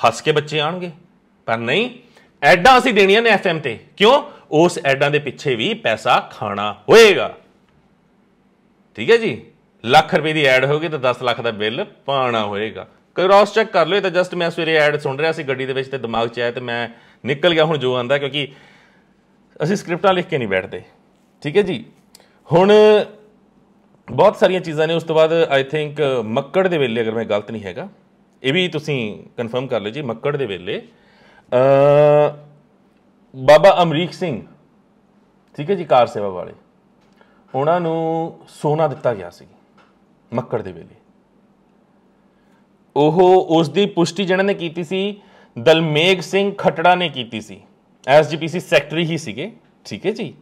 Speaker 1: ਹੱਸ ਕੇ ਬੱਚੇ ਆਣਗੇ ਪਰ ਨਹੀਂ ਐਡਾਂ ਅਸੀਂ ਦੇਣੀਆਂ ਨੇ ਐਫਐਮ ਤੇ ਕਿਉਂ ਉਸ ਐਡਾਂ ਦੇ ਪਿੱਛੇ ਵੀ ਪੈਸਾ ਖਾਣਾ ਹੋਏਗਾ ਠੀਕ ਹੈ ਜੀ ਲੱਖ ਰੁਪਏ ਦੀ ਐਡ ਹੋਗੀ ਤਾਂ 10 ਲੱਖ ਦਾ ਬਿੱਲ ਪਾਣਾ ਹੋਏਗਾ ਕ੍ਰਾਸ ਚੈੱਕ ਕਰ ਲਓ ਇਹ ਤਾਂ ਜਸਟ ਮੈਂ ਸਵੇਰੇ ਐਡ ਸੁਣ ਰਿਹਾ ਸੀ ਗੱਡੀ ਦੇ ਵਿੱਚ ਤੇ ਦਿਮਾਗ 'ਚ ਆਇਆ ਤੇ ਮੈਂ ਨਿਕਲ ਗਿਆ ਹੁਣ ਜੋ ਆਂਦਾ ਕਿਉਂਕਿ ਅਸੀਂ ਸਕ੍ਰਿਪਟਾਂ ਲਿਖ ਕੇ ਨਹੀਂ ਬੈਠਦੇ ਠੀਕ ਹੈ ਜੀ ਹੁਣ ਬਹੁਤ ਸਾਰੀਆਂ ਚੀਜ਼ਾਂ ਨੇ ਉਸ ਤੋਂ ਬਾਅਦ ਆਈ ਥਿੰਕ ਮੱਕੜ ਦੇ ਵੇਲੇ ਅਗਰ ਮੈਂ ਗਲਤ ਨਹੀਂ ਹੈਗਾ ਇਹ ਵੀ ਤੁਸੀਂ ਕਨਫਰਮ ਕਰ ਲਓ ਜੀ ਮੱਕੜ ਦੇ ਵੇਲੇ ਅ ਬਾਬਾ ਅਮਰੀਕ ਸਿੰਘ ਠੀਕ ਹੈ ਜੀ ਕਾਰ ਸੇਵਾ ਵਾਲੇ ਉਹਨਾਂ ਨੂੰ ਸੋਨਾ ਦਿੱਤਾ ਗਿਆ ਸੀ ਮੱਕੜ ਦੇ ਵੇਲੇ ਉਹ ਉਸ ਦੀ ਪੁਸ਼ਟੀ ਜਿਹਨਾਂ ਨੇ ਕੀਤੀ ਸੀ ਦਲਮੇਗ ਸਿੰਘ ਖਟੜਾ ਨੇ ਕੀਤੀ ਸੀ ਐਸਜੀਪੀਸੀ ਸੈਕਟਰੀ ਹੀ ਸੀਗੇ ਠੀਕ ਹੈ ਜੀ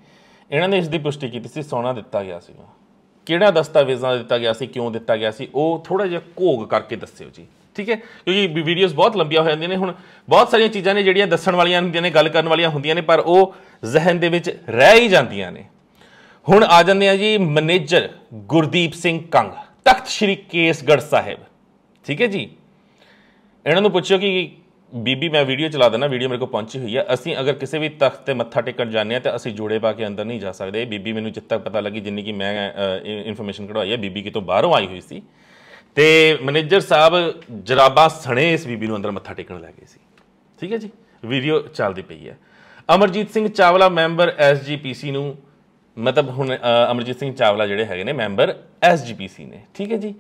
Speaker 1: ਇਹਨਾਂ ਨੇ ਇਸ ਦੀ ਪੁਸ਼ਟੀ ਕੀਤੀ ਸੀ ਸੋਨਾ ਦਿੱਤਾ ਗਿਆ ਸੀ ਕਿਹੜਾ ਦਸਤਾਵੇਜ਼ਾਂ ਦਿੱਤਾ ਗਿਆ ਸੀ ਕਿਉਂ ਦਿੱਤਾ ਗਿਆ ਸੀ ਉਹ ਥੋੜਾ ਜਿਹਾ ਘੋਗ ਕਰਕੇ ਦੱਸਿਓ ਜੀ ਠੀਕ ਹੈ ਕਿਉਂਕਿ ਵੀਡੀਓਜ਼ ਬਹੁਤ ਲੰਬੀਆਂ ਹੋ ਜਾਂਦੀਆਂ ਨੇ ਹੁਣ ਬਹੁਤ ਸਾਰੀਆਂ ਚੀਜ਼ਾਂ ਨੇ ਜਿਹੜੀਆਂ ਦੱਸਣ ਵਾਲੀਆਂ ਹੁੰਦੀਆਂ ਨੇ ਗੱਲ ਕਰਨ ਵਾਲੀਆਂ ਹੁੰਦੀਆਂ ਨੇ ਪਰ ਉਹ ਜ਼ਿਹਨ ਦੇ ਵਿੱਚ ਰਹਿ ਹੀ ਜਾਂਦੀਆਂ ਨੇ ਹੁਣ ਆ ਜਾਂਦੇ ਆ ਜੀ ਮੈਨੇਜਰ ਗੁਰਦੀਪ ਸਿੰਘ ਕੰਗ ਤਖਤ ਸ਼੍ਰੀ ਕੇਸਗੜ੍ਹ ਸਾਹਿਬ ਠੀਕ ਹੈ ਜੀ ਇਹਨਾਂ ਨੂੰ ਪੁੱਛੋ ਕਿ ਬੀਬੀ ਮੈਂ ਵੀਡੀਓ ਚਲਾ ਦੇਣਾ ਵੀਡੀਓ ਮੇਰੇ ਕੋਲ ਪਹੁੰਚੀ ਹੋਈ ਹੈ ਅਸੀਂ ਅਗਰ ਕਿਸੇ ਵੀ ਤਖਤ ਤੇ ਮੱਥਾ ਟੇਕਣ ਜਾਂਦੇ ਆ ਤਾਂ ਅਸੀਂ ਜੋੜੇ ਪਾ ਕੇ ਅੰਦਰ ਨਹੀਂ ਜਾ ਸਕਦੇ ਬੀਬੀ ਮੈਨੂੰ ਜਿੱਤ ਤੱਕ ਪਤਾ ਲੱਗੀ ਜਿੰਨੀ ਕਿ ਮੈਂ ਇਨਫੋਰਮੇਸ਼ਨ ਕਢਵਾਈ ਹੈ ਬੀਬੀ ਕਿਤੋਂ ਬਾਹਰੋਂ ਆਈ ਹੋਈ ਸੀ ਤੇ ਮੈਨੇਜਰ ਸਾਹਿਬ ਜਰਾਬਾ ਸਣੇ ਇਸ ਬੀਬੀ ਨੂੰ ਅੰਦਰ ਮੱਥਾ ਟੇਕਣ ਲੈ ਗਏ ਸੀ ਠੀਕ ਹੈ ਜੀ ਵੀਡੀਓ ਚੱਲਦੀ ਪਈ ਹੈ ਅਮਰਜੀਤ ਸਿੰਘ ਚਾਵਲਾ ਮੈਂਬਰ ਐਸਜੀਪੀਸੀ ਨੂੰ ਮਤਲਬ ਹੁਣ ਅਮਰਜੀਤ ਸਿੰਘ ਚਾਵਲਾ ਜਿਹੜੇ ਹੈਗੇ ਨੇ ਮੈਂਬਰ ਐਸਜੀਪੀਸੀ ਨੇ ਠੀਕ ਹੈ ਜੀ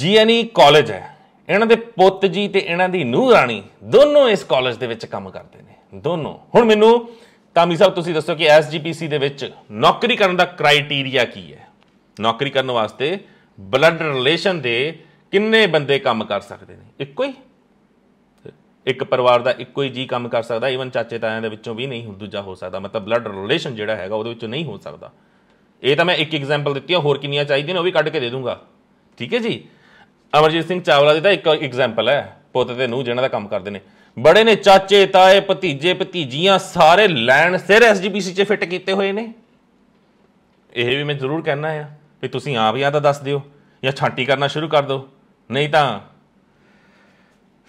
Speaker 1: ਜੀਐਨਈ ਕਾਲਜ ਹੈ ਇਹਨਾਂ ਦੇ ਪੁੱਤ ਜੀ ਤੇ ਇਹਨਾਂ ਦੀ ਨੂੰਹ ਰਾਣੀ ਦੋਨੋਂ ਇਸ ਕਾਲਜ ਦੇ ਵਿੱਚ ਕੰਮ ਕਰਦੇ ਨੇ ਦੋਨੋਂ ਹੁਣ ਮੈਨੂੰ ਤਾਮੀ ਸਾਹਿਬ ਤੁਸੀਂ ਦੱਸੋ ਕਿ ਐਸਜੀਪੀਸੀ ਦੇ ਵਿੱਚ ਨੌਕਰੀ ਕਰਨ ਦਾ ਕ੍ਰਾਈਟੇਰੀਆ ਕੀ ਹੈ ਨੌਕਰੀ ਕਰਨ ਵਾਸਤੇ ਬਲੱਡ ਰਿਲੇਸ਼ਨ ਦੇ ਕਿੰਨੇ ਬੰਦੇ ਕੰਮ ਕਰ ਸਕਦੇ ਨੇ ਇੱਕੋ ਹੀ ਇੱਕ ਪਰਿਵਾਰ ਦਾ ਇੱਕੋ ਹੀ ਜੀ ਕੰਮ ਕਰ ਸਕਦਾ ਈਵਨ ਚਾਚੇ ਤਾਇਆਂ ਦੇ ਵਿੱਚੋਂ ਵੀ ਨਹੀਂ ਦੂਜਾ ਹੋ ਸਕਦਾ ਮਤਲਬ ਬਲੱਡ ਰਿਲੇਸ਼ਨ ਜਿਹੜਾ ਹੈਗਾ ਉਹਦੇ ਵਿੱਚੋਂ ਨਹੀਂ ਹੋ ਸਕਦਾ ਇਹ ਤਾਂ ਮੈਂ ਇੱਕ ਐਗਜ਼ਾਮਪਲ ਦਿੱਤੀ ਆ ਹੋਰ ਕਿੰਨੀਆਂ ਚਾਹੀਦੀਆਂ ਨੇ ਉਹ ਵੀ ਕੱਢ ਕੇ ਦੇ ਦੂੰਗਾ ਠੀਕ ਹੈ ਜੀ ਅਮਰਜੀਤ ਸਿੰਘ ਚਾਵਲਾ ਦੀ ਤਾਂ ਇੱਕ ਐਗਜ਼ਾਮਪਲ ਹੈ ਪੁੱਤ ਤੇ ਨੂੰ ਜਿਹਨਾਂ ਦਾ ਕੰਮ ਕਰਦੇ ਨੇ ਬੜੇ ਨੇ ਚਾਚੇ ਤਾਏ ਭਤੀਜੇ ਭਤੀਜੀਆਂ ਸਾਰੇ ਲੈਣ ਸਿਰ ਐਸਜੀਪੀਸੀ 'ਚ ਫਿੱਟ ਕੀਤੇ ਹੋਏ ਨੇ ਇਹ ਵੀ ਮੈਂ ਜ਼ਰੂਰ ਕਹਿਣਾ ਆ ਵੀ ਤੁਸੀਂ ਆਪ ਆ ਤਾਂ ਦੱਸ ਦਿਓ ਜਾਂ ਛਾਂਟੀ ਕਰਨਾ ਸ਼ੁਰੂ ਕਰ ਦਿਓ ਨਹੀਂ ਤਾਂ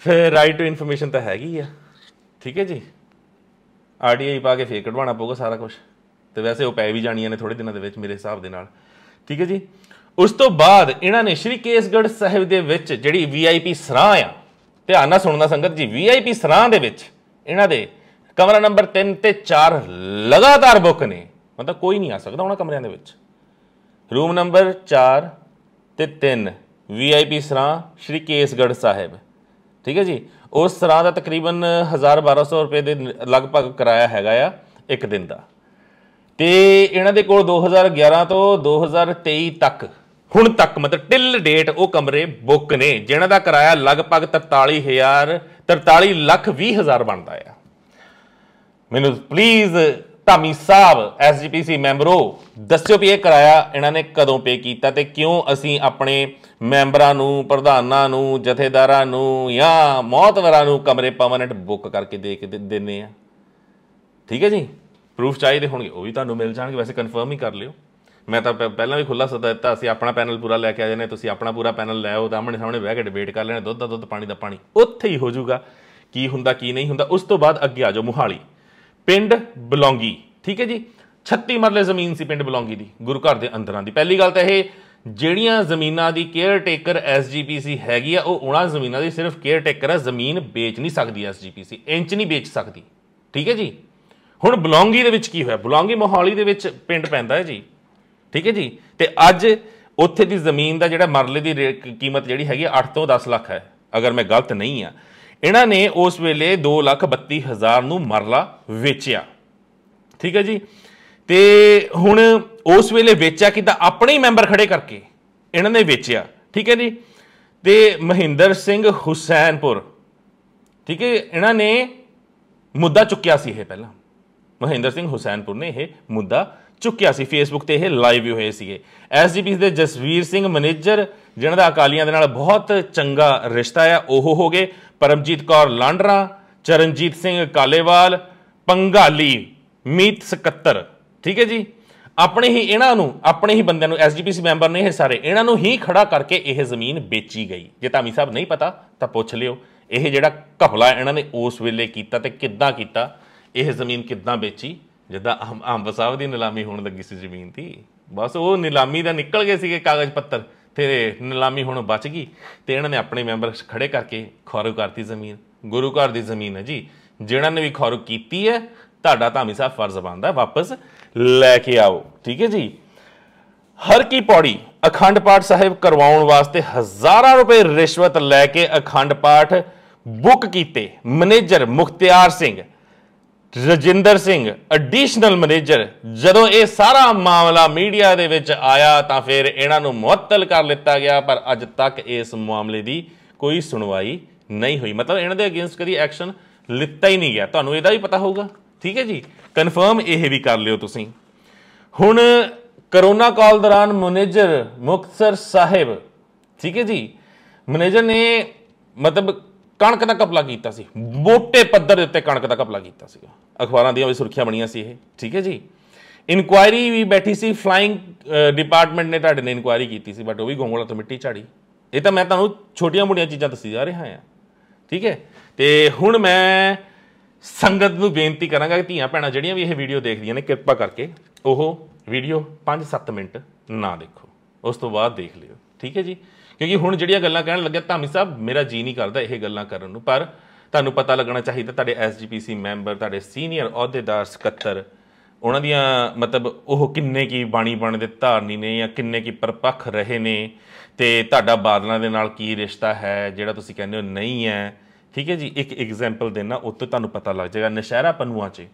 Speaker 1: ਫਿਰ ਰਾਈਟ ਟੂ ਇਨਫੋਰਮੇਸ਼ਨ ਤਾਂ ਹੈਗੀ ਆ ਠੀਕ ਹੈ ਜੀ ਆਰਡੀਆਈ ਪਾ ਕੇ ਫੇਰ ਕਢਵਾਉਣਾ ਪਊਗਾ ਸਾਰਾ ਕੁਝ ਤੇ ਵੈਸੇ ਉਹ ਪੈ ਵੀ ਜਾਣੀਆਂ ਨੇ ਥੋੜੇ ਦਿਨਾਂ ਦੇ ਵਿੱਚ ਮੇਰੇ ਹਿਸਾਬ ਦੇ ਨਾਲ ਠੀਕ ਹੈ ਜੀ ਉਸ ਤੋਂ ਬਾਅਦ ਇਹਨਾਂ ਨੇ ਸ਼੍ਰੀ ਕੇਸਗੜ੍ਹ ਸਾਹਿਬ ਦੇ ਵਿੱਚ ਜਿਹੜੀ ਵੀਆਈਪੀ ਸਰਾਂ ਆ ਧਿਆਨ ਨਾਲ ਸੁਣਨਾ ਸੰਗਤ ਜੀ ਵੀਆਈਪੀ ਸਰਾਂ ਦੇ ਵਿੱਚ ਇਹਨਾਂ ਦੇ ਕਮਰਾ ਨੰਬਰ 3 ਤੇ 4 ਲਗਾਤਾਰ ਬੁੱਕ ਨੇ ਮਤਲਬ ਕੋਈ ਨਹੀਂ ਆ ਸਕਦਾ ਉਹਨਾਂ ਕਮਰਿਆਂ ਦੇ ਵਿੱਚ ਰੂਮ ਨੰਬਰ 4 ਤੇ 3 ਵੀਆਈਪੀ ਸਰਾਂ ਸ਼੍ਰੀ ਕੇਸਗੜ੍ਹ ਸਾਹਿਬ ਠੀਕ ਹੈ ਜੀ ਉਸ ਸਰਾਂ ਦਾ ਤਕਰੀਬਨ 1200 ਰੁਪਏ ਦੇ ਲਗਭਗ ਕਿਰਾਇਆ ਹੈਗਾ ਆ ਇੱਕ ਦਿਨ ਦਾ ਤੇ ਇਹਨਾਂ ਦੇ ਕੋਲ 2011 ਤੋਂ 2023 ਤੱਕ ਹੁਣ ਤੱਕ ਮਤਲਬ ਟਿਲ ਡੇਟ ਉਹ ਕਮਰੇ ਬੁੱਕ ਨੇ ਜਿਨ੍ਹਾਂ ਦਾ ਕਿਰਾਇਆ ਲਗਭਗ 43000 43 ਲੱਖ 20 ਹਜ਼ਾਰ ਬਣਦਾ ਆ ਮੈਨੂੰ ਪਲੀਜ਼ ਧਾਮੀ ਸਾਹਿਬ ਐਸਜੀਪੀਸੀ ਮੈਂਬਰੋ ਦੱਸਿਓ ਵੀ ਇਹ ਕਿਰਾਇਆ ਇਹਨਾਂ ਨੇ ਕਦੋਂ ਪੇ ਕੀਤਾ ਤੇ ਕਿਉਂ ਅਸੀਂ ਆਪਣੇ ਮੈਂਬਰਾਂ ਨੂੰ ਪ੍ਰਧਾਨਾਂ ਨੂੰ ਜਥੇਦਾਰਾਂ ਨੂੰ ਜਾਂ ਮੌਤਵਰਾਂ ਨੂੰ ਕਮਰੇ ਪਰਮਨੈਂਟ ਬੁੱਕ ਕਰਕੇ ਦੇ ਕੇ ਦਿੰਨੇ ਆ ਠੀਕ ਹੈ ਜੀ ਪ੍ਰੂਫ ਚਾਹੀਦੇ ਹੋਣਗੇ ਉਹ ਵੀ ਤੁਹਾਨੂੰ ਮਿਲ ਜਾਣਗੇ ਵੈਸੇ ਕਨਫਰਮ ਹੀ ਕਰ ਲਿਓ ਮੈਂ ਤਾਂ ਪਹਿਲਾਂ ਵੀ ਖੁੱਲਾ ਸਦਾ ਦਿੱਤਾ ਅਸੀਂ ਆਪਣਾ ਪੈਨਲ ਪੂਰਾ ਲੈ ਕੇ ਆ ਜਾਣੇ ਤੁਸੀਂ ਆਪਣਾ ਪੂਰਾ ਪੈਨਲ ਲੈ ਆਓ ਆਮਣੇ ਸਾਹਮਣੇ ਬਹਿ ਕੇ ਡਿਬੇਟ ਕਰ ਲੈਣੇ ਦੁੱਧ ਦਾ ਦੁੱਧ ਪਾਣੀ ਦਾ ਪਾਣੀ ਉੱਥੇ ਹੀ ਹੋ ਜਾਊਗਾ ਕੀ ਹੁੰਦਾ ਕੀ ਨਹੀਂ ਹੁੰਦਾ ਉਸ ਤੋਂ ਬਾਅਦ ਅੱਗੇ ਆ ਜਾਓ ਮੁਹਾਲੀ ਪਿੰਡ ਬਲੌਂਗੀ ਠੀਕ ਹੈ ਜੀ 36 ਮਰਲੇ ਜ਼ਮੀਨ ਸੀ ਪਿੰਡ ਬਲੌਂਗੀ ਦੀ ਗੁਰੂ ਘਰ ਦੇ ਅੰਦਰਾਂ ਦੀ ਪਹਿਲੀ ਗੱਲ ਤਾਂ ਇਹ ਜਿਹੜੀਆਂ ਜ਼ਮੀਨਾਂ ਦੀ ਕੇਅਰ ਟੇਕਰ ਐਸਜੀਪੀਸੀ ਹੈਗੀ ਆ ਉਹ ਉਹਨਾਂ ਜ਼ਮੀਨਾਂ ਦੀ ਸਿਰਫ ਕੇਅਰ ਟੇਕਰ ਆ ਜ਼ਮੀਨ ਵੇਚ ਨਹੀਂ ਸਕਦੀ ਐਸਜੀਪੀਸੀ ਇੰਚ ਨਹੀਂ ਵੇਚ ਸਕਦੀ ਠੀਕ ਹੈ ਜੀ ਹੁਣ ਬਲੌਂਗੀ ਦੇ ਵਿੱਚ ਕੀ ਹੋਇਆ ਬਲੌਂਗੀ ਮੋਹਾਲੀ ਦੇ ਵਿੱਚ ਪਿੰਡ ਪੈਂਦਾ ਹੈ ਜੀ ਠੀਕ ਹੈ ਜੀ ਤੇ ਅੱਜ ਉੱਥੇ ਦੀ ਜ਼ਮੀਨ ਦਾ ਜਿਹੜਾ ਮਰਲੇ ਦੀ ਕੀਮਤ ਜਿਹੜੀ ਹੈਗੀ 8 ਤੋਂ 10 ਲੱਖ ਹੈ ਅਗਰ ਮੈਂ ਗਲਤ ਨਹੀਂ ਆ ਇਹਨਾਂ ਨੇ ਉਸ ਵੇਲੇ 2,32,000 ਨੂੰ ਮਰਲਾ ਵੇਚਿਆ ਠੀਕ ਹੈ ਜੀ ਤੇ ਹੁਣ ਉਸ ਵੇਲੇ ਵੇਚਿਆ ਕਿਦਾਂ ਆਪਣੇ ਹੀ ਮੈਂਬਰ ਖੜੇ ਕਰਕੇ ਇਹਨਾਂ ਨੇ ਵੇਚਿਆ ਠੀਕ ਹੈ ਜੀ ਤੇ ਮਹਿੰਦਰ ਸਿੰਘ ਹੁਸੈਨਪੁਰ ਠੀਕ ਹੈ ਇਹਨਾਂ ਨੇ ਮੁੱਦਾ ਚੁੱਕਿਆ ਸੀ ਇਹ ਪਹਿਲਾਂ ਮਹਿੰਦਰ ਸਿੰਘ ਹੁਸੈਨਪੁਰ ਨੇ ਇਹ ਮੁੱਦਾ ਚੁੱਕਿਆ ਸੀ ਫੇਸਬੁੱਕ ਤੇ ਇਹ ਲਾਈਵ ਹੋਏ ਸੀਗੇ ਐਸਜੀਪੀ ਦੇ ਜਸਵੀਰ ਸਿੰਘ ਮੈਨੇਜਰ ਜਿਨ੍ਹਾਂ ਦਾ ਅਕਾਲੀਆਂ ਦੇ ਨਾਲ ਬਹੁਤ ਚੰਗਾ ਰਿਸ਼ਤਾ ਆ ਉਹ ਹੋ ਗਏ ਪਰਮਜੀਤ ਕੌਰ ਲਾਂਡਰਾ ਚਰਨਜੀਤ ਸਿੰਘ ਕਾਲੇਵਾਲ ਪੰਗਾਲੀ ਮੀਤ ਸਕੱਤਰ ਠੀਕ ਹੈ ਜੀ ਆਪਣੇ ਹੀ ਇਹਨਾਂ ਨੂੰ ਆਪਣੇ ਹੀ ਬੰਦਿਆਂ ਨੂੰ ਐਸਜੀਪੀਸੀ ਮੈਂਬਰ ਨੇ ਇਹ ਸਾਰੇ ਇਹਨਾਂ ਨੂੰ ਹੀ ਖੜਾ ਕਰਕੇ ਇਹ ਜ਼ਮੀਨ ਵੇਚੀ ਗਈ ਜੇ ਤਾਮੀ ਸਾਹਿਬ ਨਹੀਂ ਪਤਾ ਤਾਂ ਪੁੱਛ ਲਿਓ ਇਹ ਜਿਹੜਾ ਘਪਲਾ ਇਹਨਾਂ ਨੇ ਉਸ ਵੇਲੇ ਕੀਤਾ ਤੇ ਕਿੱਦਾਂ ਕੀਤਾ ਇਹ ਜ਼ਮੀਨ ਕਿੱਦਾਂ ਵੇਚੀ ਜਿੱਦਾਂ ਅੰਬ ਸਾਹਿਬ ਦੀ ਨਿਲਾਮੀ ਹੋਣ ਲੱਗੀ ਸੀ ਜ਼ਮੀਨ ਦੀ ਬਸ ਉਹ ਨਿਲਾਮੀ ਦਾ ਨਿਕਲ ਗਏ ਸੀਗੇ ਕਾਗਜ਼ ਪੱਤਰ ਤੇ ਨਿਲਾਮੀ ਹੁਣ ਬਚ ਗਈ ਤੇ ਇਹਨਾਂ ਨੇ ਆਪਣੇ ਮੈਂਬਰ ਖੜੇ ਕਰਕੇ ਖੌਰੂ ਕਰਤੀ ਜ਼ਮੀਨ ਗੁਰੂ ਘਰ ਦੀ ਜ਼ਮੀਨ ਹੈ ਜੀ ਜਿਹਨਾਂ ਨੇ ਵੀ ਖੌਰੂ ਕੀਤੀ ਹੈ ਤੁਹਾਡਾ ਧਾਮੀ ਸਾਹਿਬ ਫਰਜ਼ ਬੰਦਾ ਵਾਪਸ ਲੈ ਕੇ ਆਓ ਠੀਕ ਹੈ ਜੀ ਹਰ ਕੀ ਪੌੜੀ ਅਖੰਡ ਪਾਠ ਸਾਹਿਬ ਕਰਵਾਉਣ ਵਾਸਤੇ ਹਜ਼ਾਰਾਂ ਰੁਪਏ ਰਿਸ਼ਵਤ ਲੈ ਕੇ ਅਖੰਡ ਪਾਠ ਬੁੱਕ ਕੀਤੇ manager Mukhtiar Singh Rajinder Singh additional manager ਜਦੋਂ ਇਹ ਸਾਰਾ ਮਾਮਲਾ ਮੀਡੀਆ ਦੇ ਵਿੱਚ ਆਇਆ ਤਾਂ ਫਿਰ ਇਹਨਾਂ ਨੂੰ ਮੁਅੱਤਲ ਕਰ ਲਿੱਤਾ ਗਿਆ ਪਰ ਅੱਜ ਤੱਕ ਇਸ ਮਾਮਲੇ ਦੀ ਕੋਈ ਸੁਣਵਾਈ ਨਹੀਂ ਹੋਈ ਮਤਲਬ ਇਹਨਾਂ ਦੇ ਅਗੇਂਸਟ ਕਦੀ ਐਕਸ਼ਨ ਲਿੱਤਾ ਹੀ ਨਹੀਂ ਗਿਆ ਤੁਹਾਨੂੰ ਇਹਦਾ ਵੀ ਪਤਾ ਹੋਊਗਾ ਠੀਕ ਹੈ ਜੀ ਕਨਫਰਮ ਇਹ ਵੀ ਕਰ ਲਿਓ ਤੁਸੀਂ ਹੁਣ ਕਰੋਨਾ ਕਾਲ ਦੌਰਾਨ ਮੈਨੇਜਰ ਮੁਕਤਸਰ ਸਾਹਿਬ ਠੀਕ ਹੈ ਜੀ ਮੈਨੇਜਰ ਨੇ ਮਤਲਬ ਕਣਕ ਦਾ ਕਪਲਾ ਕੀਤਾ ਸੀ ਮੋਟੇ ਪੱਧਰ ਦੇ ਉੱਤੇ ਕਣਕ ਦਾ ਕਪਲਾ ਕੀਤਾ ਸੀਗਾ ਅਖਬਾਰਾਂ ਦੀਆਂ ਵੀ ਸੁਰਖੀਆਂ ਬਣੀਆਂ ਸੀ ਇਹ ਠੀਕ ਹੈ ਜੀ ਇਨਕੁਆਇਰੀ ਵੀ ਬੈਠੀ ਸੀ ਫਲਾਈਂਗ ਡਿਪਾਰਟਮੈਂਟ ਨੇ ਤੁਹਾਡੇ ਨੇ ਇਨਕੁਆਇਰੀ ਕੀਤੀ ਸੀ ਬਟ ਉਹ ਵੀ ਗੋਂਗਲਾ ਤੋਂ ਮਿੱਟੀ ਝਾੜੀ ਇਹ ਤਾਂ ਮੈਂ ਤੁਹਾਨੂੰ ਛੋਟੀਆਂ-ਮੋਟੀਆਂ ਚੀਜ਼ਾਂ ਦੱਸੀ ਜਾ ਰਿਹਾ ਹਾਂ ਠੀਕ ਹੈ ਤੇ ਹੁਣ ਮੈਂ ਸੰਗਤ ਨੂੰ ਬੇਨਤੀ ਕਰਾਂਗਾ ਕਿ ਧੀਆਂ ਭੈਣਾਂ ਜਿਹੜੀਆਂ ਵੀ ਇਹ ਵੀਡੀਓ ਦੇਖਦੀਆਂ ਨੇ ਕਿਰਪਾ ਕਰਕੇ ਉਹ ਵੀਡੀਓ 5-7 ਮਿੰਟ ਨਾ ਦੇਖੋ ਉਸ ਤੋਂ ਬਾਅਦ ਦੇਖ ਲਿਓ ਠੀਕ ਹੈ ਜੀ ਕਿਉਂਕਿ ਹੁਣ ਜਿਹੜੀਆਂ ਗੱਲਾਂ ਕਹਿਣ ਲੱਗੇ ਧਾਮੀ ਸਾਹਿਬ ਮੇਰਾ ਜੀ ਨਹੀਂ ਕਰਦਾ ਇਹ ਗੱਲਾਂ ਕਰਨ ਨੂੰ ਪਰ ਤੁਹਾਨੂੰ ਪਤਾ ਲੱਗਣਾ ਚਾਹੀਦਾ ਤੁਹਾਡੇ ਐਸਜੀਪੀਸੀ ਮੈਂਬਰ ਤੁਹਾਡੇ ਸੀਨੀਅਰ ਅਹੁਦੇਦਾਰ ਸਕੱਤਰ ਉਹਨਾਂ ਦੀਆਂ ਮਤਲਬ ਉਹ ਕਿੰਨੇ ਕੀ ਬਾਣੀ ਬਣ ਦੇ ਧਾਰਨੀ ਨੇ ਜਾਂ ਕਿੰਨੇ ਕੀ ਪਰਪੱਖ ਰਹੇ ਨੇ ਤੇ ਤੁਹਾਡਾ ਬਾਦਲਾਂ ਦੇ ਨਾਲ ਕੀ ਰਿਸ਼ਤਾ ਹੈ ਜਿਹੜਾ ਤੁਸੀਂ ਕਹਿੰਦੇ ਹੋ ਨਹੀਂ ਹੈ ਠੀਕ ਹੈ ਜੀ ਇੱਕ ਐਗਜ਼ਾਮਪਲ ਦੇਣਾ ਉੱਤੇ ਤੁਹਾਨੂੰ ਪਤਾ ਲੱਗ ਜਾਏਗਾ ਨਸ਼ਹਿਰਾ ਪੰਨੂਆ 'ਚ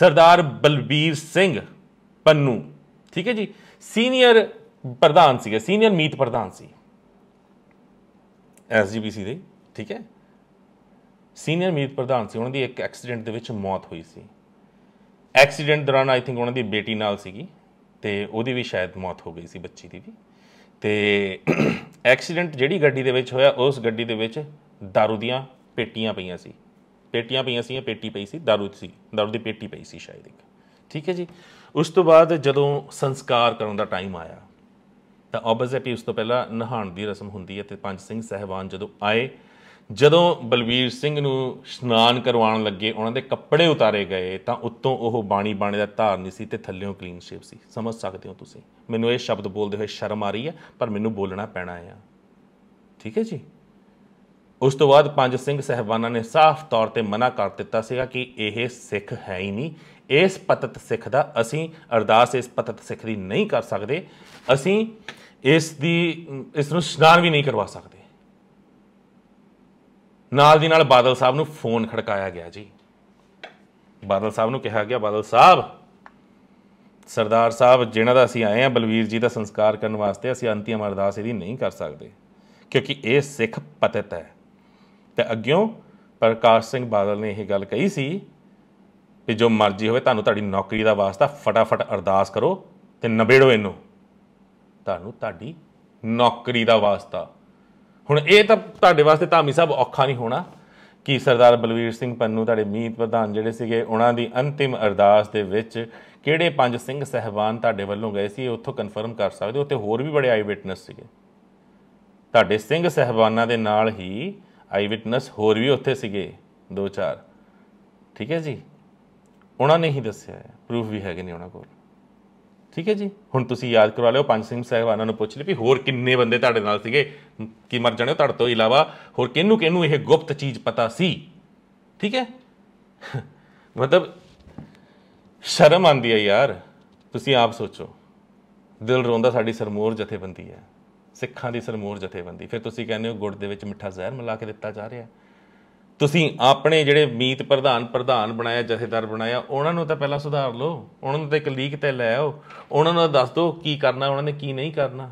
Speaker 1: ਸਰਦਾਰ ਬਲਬੀਰ ਸਿੰਘ ਪੰਨੂ ਠੀਕ ਹੈ ਜੀ ਸੀਨੀਅਰ ਪ੍ਰਧਾਨ ਸੀਗਾ ਸੀਨੀਅਰ ਮੀਤ ਪ੍ਰਧਾਨ ਸੀ ਐਸਜੀਪੀਸੀ ਦੇ ਠੀਕ ਹੈ ਸੀਨੀਅਰ ਮੀਤ ਪ੍ਰਧਾਨ ਸੀ ਉਹਨਾਂ ਦੀ ਇੱਕ ਐਕਸੀਡੈਂਟ ਦੇ ਵਿੱਚ ਮੌਤ ਹੋਈ ਸੀ ਐਕਸੀਡੈਂਟ ਦੌਰਾਨ ਆਈ ਥਿੰਕ ਉਹਨਾਂ ਦੀ ਬੇਟੀ ਨਾਲ ਸੀਗੀ ਤੇ ਉਹਦੀ ਵੀ ਸ਼ਾਇਦ ਮੌਤ ਹੋ ਗਈ ਸੀ ਬੱਚੀ ਦੀ ਵੀ ਤੇ ਐਕਸੀਡੈਂਟ ਜਿਹੜੀ ਗੱਡੀ ਦੇ ਵਿੱਚ ਹੋਇਆ ਉਸ ਗੱਡੀ ਦੇ ਵਿੱਚ दारू ਦੀਆਂ ਪੇਟੀਆਂ ਪਈਆਂ ਸੀ ਪੇਟੀਆਂ ਪਈਆਂ ਸੀ ਪੇਟੀ ਪਈ ਸੀ दारू ਸੀ दारू ਦੀ ਪੇਟੀ ਪਈ ਸੀ ਸ਼ਾਇਦ ਇੱਕ ਠੀਕ ਹੈ ਜੀ ਉਸ ਤੋਂ ਬਾਅਦ ਜਦੋਂ ਸੰਸਕਾਰ ਕਰਨ ਦਾ ਟਾਈਮ ਆਇਆ ਤਾਂ ਆਬਜ਼ੇ ਪੀ ਉਸ ਤੋਂ ਪਹਿਲਾਂ ਨਹਾਣ ਦੀ ਰਸਮ ਹੁੰਦੀ ਹੈ ਤੇ ਪੰਜ ਸਿੰਘ ਸਹਿਬਾਨ ਜਦੋਂ ਆਏ ਜਦੋਂ ਬਲਵੀਰ ਸਿੰਘ ਨੂੰ ਇਸ਼ਨਾਨ ਕਰਵਾਉਣ ਲੱਗੇ ਉਹਨਾਂ ਦੇ ਕੱਪੜੇ ਉਤਾਰੇ ਗਏ ਤਾਂ ਉੱਤੋਂ ਉਹ ਬਾਣੀ ਬਾਣੇ ਦਾ ਧਾਰ ਨਹੀਂ ਸੀ ਤੇ ਥੱਲੇੋਂ ਕਲੀਨ ਸ਼ੇਪ ਸੀ ਸਮਝ ਸਕਦੇ ਹੋ ਤੁਸੀਂ ਮੈਨੂੰ ਇਹ ਸ਼ਬਦ ਬੋਲਦੇ ਹੋਏ ਸ਼ਰਮ ਆ ਰਹੀ ਹੈ ਪਰ ਮੈਨੂੰ ਬੋਲਣਾ ਪੈਣਾ ਹੈ ਠੀਕ ਹੈ ਜੀ ਉਸ ਤੋਂ ਬਾਅਦ ਪੰਜ ਸਿੰਘ ਸਹਿਬਾਨਾਂ ਨੇ ਸਾਫ਼ ਤੌਰ ਤੇ ਮਨਾ ਕਰ ਦਿੱਤਾ ਸੀਗਾ ਕਿ ਇਹ ਸਿੱਖ ਹੈ ਹੀ ਨਹੀਂ ਇਸ ਪਤਤ ਸਿੱਖ ਦਾ ਅਸੀਂ ਅਰਦਾਸ ਇਸ ਪਤਤ ਸਿੱਖ ਦੀ ਨਹੀਂ ਕਰ ਸਕਦੇ ਅਸੀਂ ਇਸ ਦੀ ਇਸ ਨੂੰ ਸਨਾਨ ਵੀ ਨਹੀਂ ਕਰਵਾ ਸਕਦੇ ਨਾਲ ਦੀ ਨਾਲ ਬਾਦਲ ਸਾਹਿਬ ਨੂੰ ਫੋਨ ਖੜਕਾਇਆ ਗਿਆ ਜੀ ਬਾਦਲ ਸਾਹਿਬ ਨੂੰ ਕਿਹਾ ਗਿਆ ਬਾਦਲ ਸਾਹਿਬ ਸਰਦਾਰ ਸਾਹਿਬ ਜਿਨ੍ਹਾਂ ਦਾ ਅਸੀਂ ਆਏ ਆ ਬਲਵੀਰ ਜੀ ਦਾ ਸੰਸਕਾਰ ਕਰਨ ਵਾਸਤੇ ਅਸੀਂ ਅੰਤਿਮ ਅਰਦਾਸ ਇਹਦੀ ਨਹੀਂ ਕਰ ਸਕਦੇ ਕਿਉਂਕਿ ਇਹ ਸਿੱਖ ਪਤਿਤ ਹੈ ਤੇ ਅੱਗਿਓਂ ਪ੍ਰਕਾਸ਼ ਸਿੰਘ ਬਾਦਲ ਨੇ ਇਹ ਗੱਲ ਕਹੀ ਸੀ ਕਿ ਜੋ ਮਰਜ਼ੀ ਹੋਵੇ ਤੁਹਾਨੂੰ ਤੁਹਾਡੀ ਨੌਕਰੀ ਦਾ ਵਾਸਤਾ ਫਟਾਫਟ ਅਰਦਾਸ ਕਰੋ ਤੇ ਨਬੇੜੋ ਇਹਨੂੰ ਤੁਹਾਨੂੰ ਤੁਹਾਡੀ ਨੌਕਰੀ ਦਾ ਵਾਸਤਾ ਹੁਣ ਇਹ ਤਾਂ ਤੁਹਾਡੇ ਵਾਸਤੇ ਧਾਮੀ ਸਾਹਿਬ ਔਖਾ ਨਹੀਂ ਹੋਣਾ ਕਿ ਸਰਦਾਰ ਬਲਵੀਰ ਸਿੰਘ ਪੰਨੂ ਤੁਹਾਡੇ ਮੀਤ ਪ੍ਰਧਾਨ ਜਿਹੜੇ ਸੀਗੇ ਉਹਨਾਂ ਦੀ ਅੰਤਿਮ ਅਰਦਾਸ ਦੇ ਵਿੱਚ ਕਿਹੜੇ ਪੰਜ ਸਿੰਘ ਸਹਿਬਾਨ ਤੁਹਾਡੇ ਵੱਲੋਂ ਗਏ ਸੀ ਉੱਥੋਂ ਕਨਫਰਮ ਕਰ ਸਕਦੇ ਹੋ ਉੱਥੇ ਹੋਰ ਵੀ ਬੜੇ ਆਈ ਵਿਟਨੈਸ ਸੀਗੇ ਤੁਹਾਡੇ ਸਿੰਘ ਸਹਿਬਾਨਾਂ ਦੇ ਨਾਲ ਹੀ ਆਈ ਵਿਟਨੈਸ ਹੋਰ ਵੀ ਉੱਥੇ ਸੀਗੇ ਦੋ ਚਾਰ ਠੀਕ ਹੈ ਜੀ ਉਹਨਾਂ ਨੇ ਹੀ ਦੱਸਿਆ ਹੈ ਪ੍ਰੂਫ ਵੀ ਹੈਗੇ ਨਹੀਂ ਉਹਨਾਂ ਕੋਲ ਠੀਕ ਹੈ ਜੀ ਹੁਣ ਤੁਸੀਂ ਯਾਦ ਕਰਵਾ ਲਿਓ ਪੰਜ ਸਿੰਘ ਸਾਹਿਬਾਨਾਂ ਨੂੰ ਪੁੱਛ ਲਿਓ ਵੀ ਹੋਰ ਕਿੰਨੇ ਬੰਦੇ ਤੁਹਾਡੇ ਨਾਲ ਸੀਗੇ ਕੀ ਮਰ ਜਾਣੇ ਤੁਹਾਡੇ ਤੋਂ ਇਲਾਵਾ ਹੋਰ ਕਿਹਨੂੰ ਕਿਹਨੂੰ ਇਹ ਗੁਪਤ ਚੀਜ਼ ਪਤਾ ਸੀ ਠੀਕ ਹੈ ਮਤਲਬ ਸ਼ਰਮ ਆਂਦੀ ਹੈ ਯਾਰ ਤੁਸੀਂ ਆਪ ਸੋਚੋ ਦਿਲ ਰੋਂਦਾ ਸਾਡੀ ਸਰਮੋਰ ਜਥੇਬੰਦੀ ਹੈ ਸਿੱਖਾਂ ਦੀ ਸਰਮੂਰ ਜਥੇਬੰਦੀ ਫਿਰ ਤੁਸੀਂ ਕਹਿੰਦੇ ਹੋ ਗੁੜ ਦੇ ਵਿੱਚ ਮਿੱਠਾ ਜ਼ਹਿਰ ਮਿਲਾ ਕੇ ਦਿੱਤਾ ਜਾ ਰਿਹਾ ਤੁਸੀਂ ਆਪਣੇ ਜਿਹੜੇ ਮੀਤ ਪ੍ਰਧਾਨ ਪ੍ਰਧਾਨ ਬਣਾਇਆ ਜਥੇਦਾਰ ਬਣਾਇਆ ਉਹਨਾਂ ਨੂੰ ਤਾਂ ਪਹਿਲਾਂ ਸੁਧਾਰ ਲਓ ਉਹਨਾਂ ਨੂੰ ਤਾਂ ਇੱਕ ਲੀਕ ਤੇ ਲੈ ਆਓ ਉਹਨਾਂ ਨੂੰ ਦੱਸ ਦਿਓ ਕੀ ਕਰਨਾ ਉਹਨਾਂ ਨੇ ਕੀ ਨਹੀਂ ਕਰਨਾ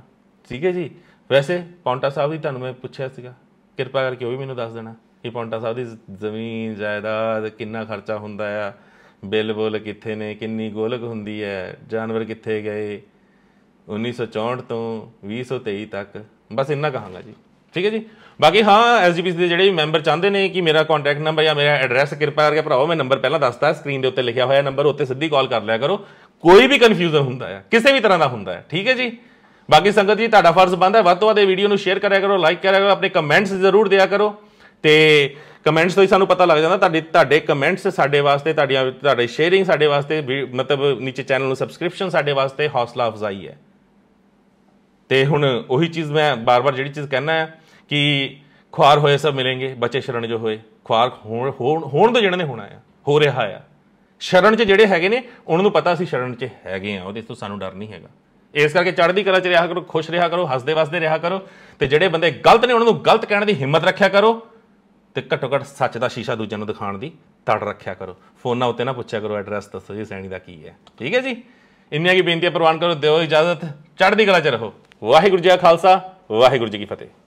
Speaker 1: ਠੀਕ ਹੈ ਜੀ ਵੈਸੇ ਪੌਂਟਾ ਸਾਹਿਬ ਵੀ ਤੁਹਾਨੂੰ ਮੈਂ ਪੁੱਛਿਆ ਸੀਗਾ ਕਿਰਪਾ ਕਰਕੇ ਉਹ ਵੀ ਮੈਨੂੰ ਦੱਸ ਦੇਣਾ ਕਿ ਪੌਂਟਾ ਸਾਹਿਬ ਦੀ ਜ਼ਮੀਨ ਜਾਇਦਾਦ ਕਿੰਨਾ ਖਰਚਾ ਹੁੰਦਾ ਆ ਬਿੱਲ ਬੋਲ ਕਿੱਥੇ ਨੇ ਕਿੰਨੀ ਗੋਲਕ ਹੁੰਦੀ ਹੈ ਜਾਨਵਰ ਕਿੱਥੇ ਗਏ 1964 ਤੋਂ 2023 ਤੱਕ ਬਸ ਇੰਨਾ ਕਹਾਂਗਾ ਜੀ ਠੀਕ ਹੈ ਜੀ ਬਾਕੀ ਹਾਂ ਐਸਜੀਪੀਸੀ ਦੇ ਜਿਹੜੇ ਮੈਂਬਰ ਚਾਹੁੰਦੇ ਨੇ ਕਿ ਮੇਰਾ ਕੰਟੈਕਟ ਨੰਬਰ ਜਾਂ ਮੇਰਾ ਐਡਰੈਸ ਕਿਰਪਾ ਕਰਕੇ ਭਰਾਓ ਮੈਂ ਨੰਬਰ ਪਹਿਲਾਂ ਦੱਸਤਾ ਸਕਰੀਨ ਦੇ ਉੱਤੇ ਲਿਖਿਆ ਹੋਇਆ ਨੰਬਰ ਉੱਤੇ ਸਿੱਧੀ ਕਾਲ ਕਰ ਲਿਆ ਕਰੋ ਕੋਈ ਵੀ ਕਨਫਿਊਜ਼ਨ ਹੁੰਦਾ ਹੈ ਕਿਸੇ ਵੀ ਤਰ੍ਹਾਂ ਦਾ ਹੁੰਦਾ ਹੈ ਠੀਕ ਹੈ ਜੀ ਬਾਕੀ ਸੰਗਤ ਜੀ ਤੁਹਾਡਾ ਫਰਜ਼ ਬੰਦ ਹੈ ਵੱਧ ਤੋਂ ਵੱਧ ਇਹ ਵੀਡੀਓ ਨੂੰ ਸ਼ੇਅਰ ਕਰਿਆ ਕਰੋ ਲਾਈਕ ਕਰਿਆ ਕਰੋ ਆਪਣੇ ਕਮੈਂਟਸ ਜ਼ਰੂਰ ਦਿਆ ਕਰੋ ਤੇ ਕਮੈਂਟਸ ਤੋਂ ਹੀ ਸਾਨੂੰ ਪਤਾ ਲੱਗ ਜਾਂਦਾ ਤੁਹਾਡੇ ਤੁਹਾਡੇ ਕਮੈਂਟਸ ਸਾਡੇ ਵਾਸਤੇ ਤੁਹਾਡੀਆਂ ਤੁਹਾਡੇ ਸ਼ੇਅਰਿੰਗ ਸਾਡੇ ਵਾਸਤੇ ਮਤਲਬ ਨੀਚੇ ਚੈਨਲ ਨੂੰ ਸਬਸਕ੍ਰਿਪਸ਼ਨ ਸਾਡੇ ਵਾਸਤੇ ਹੌਸਲਾ ਅਫਜ਼ਾਈ ਹੈ ਤੇ ਹੁਣ ਉਹੀ ਚੀਜ਼ ਮੈਂ ਬਾਰ-ਬਾਰ ਜਿਹੜੀ ਚੀਜ਼ ਕਹਿਣਾ ਹੈ ਕਿ ਖੁਆਰ ਹੋਏ ਸਭ ਮਿਲेंगे ਬੱਚੇ ਸ਼ਰਣ ਜੋ ਹੋਏ ਖੁਆਰ ਹੋਣ ਹੋਣ ਤੋਂ ਜਿਹੜੇ ਨੇ ਹੋਣਾ ਆ ਹੋ ਰਿਹਾ ਆ ਸ਼ਰਣ 'ਚ ਜਿਹੜੇ ਹੈਗੇ ਨੇ ਉਹਨਾਂ ਨੂੰ ਪਤਾ ਸੀ ਸ਼ਰਣ 'ਚ ਹੈਗੇ ਆ ਉਹਦੇ ਤੋਂ ਸਾਨੂੰ ਡਰ ਨਹੀਂ ਹੈਗਾ ਇਸ ਕਰਕੇ ਚੜ੍ਹਦੀ ਕਲਾ 'ਚ ਰਿਹਾ ਕਰੋ ਖੁਸ਼ ਰਿਹਾ ਕਰੋ ਹੱਸਦੇ ਵਸਦੇ ਰਿਹਾ ਕਰੋ ਤੇ ਜਿਹੜੇ ਬੰਦੇ ਗਲਤ ਨੇ ਉਹਨਾਂ ਨੂੰ ਗਲਤ ਕਹਿਣ ਦੀ ਹਿੰਮਤ ਰੱਖਿਆ ਕਰੋ ਤੇ ਘੱਟੋ ਘੱਟ ਸੱਚ ਦਾ ਸ਼ੀਸ਼ਾ ਦੂਜਿਆਂ ਨੂੰ ਦਿਖਾਉਣ ਦੀ ਤੜ ਰੱਖਿਆ ਕਰੋ ਫੋਨਾਂ ਉੱਤੇ ਨਾ ਪੁੱਛਿਆ ਕਰੋ ਐਡਰੈਸ ਦੱਸੋ ਜੀ ਸੈਣੀ ਦਾ ਕੀ ਹੈ ਠੀਕ ਹੈ ਜੀ ਇੰਨੀਆਂ ਕੀ ਬੇਨਤੀਆਂ ਪ੍ਰਵਾਨ ਕਰੋ ਦਿਓ ਇਜਾਜ਼ਤ ਚੜ੍ਹਦੀ ਕਲਾ 'ਚ ਰਹੋ ਵਾਹਿਗੁਰੂ ਜੀ ਖਾਲਸਾ ਵਾਹਿਗੁਰੂ ਜੀ ਕੀ ਫਤਿਹ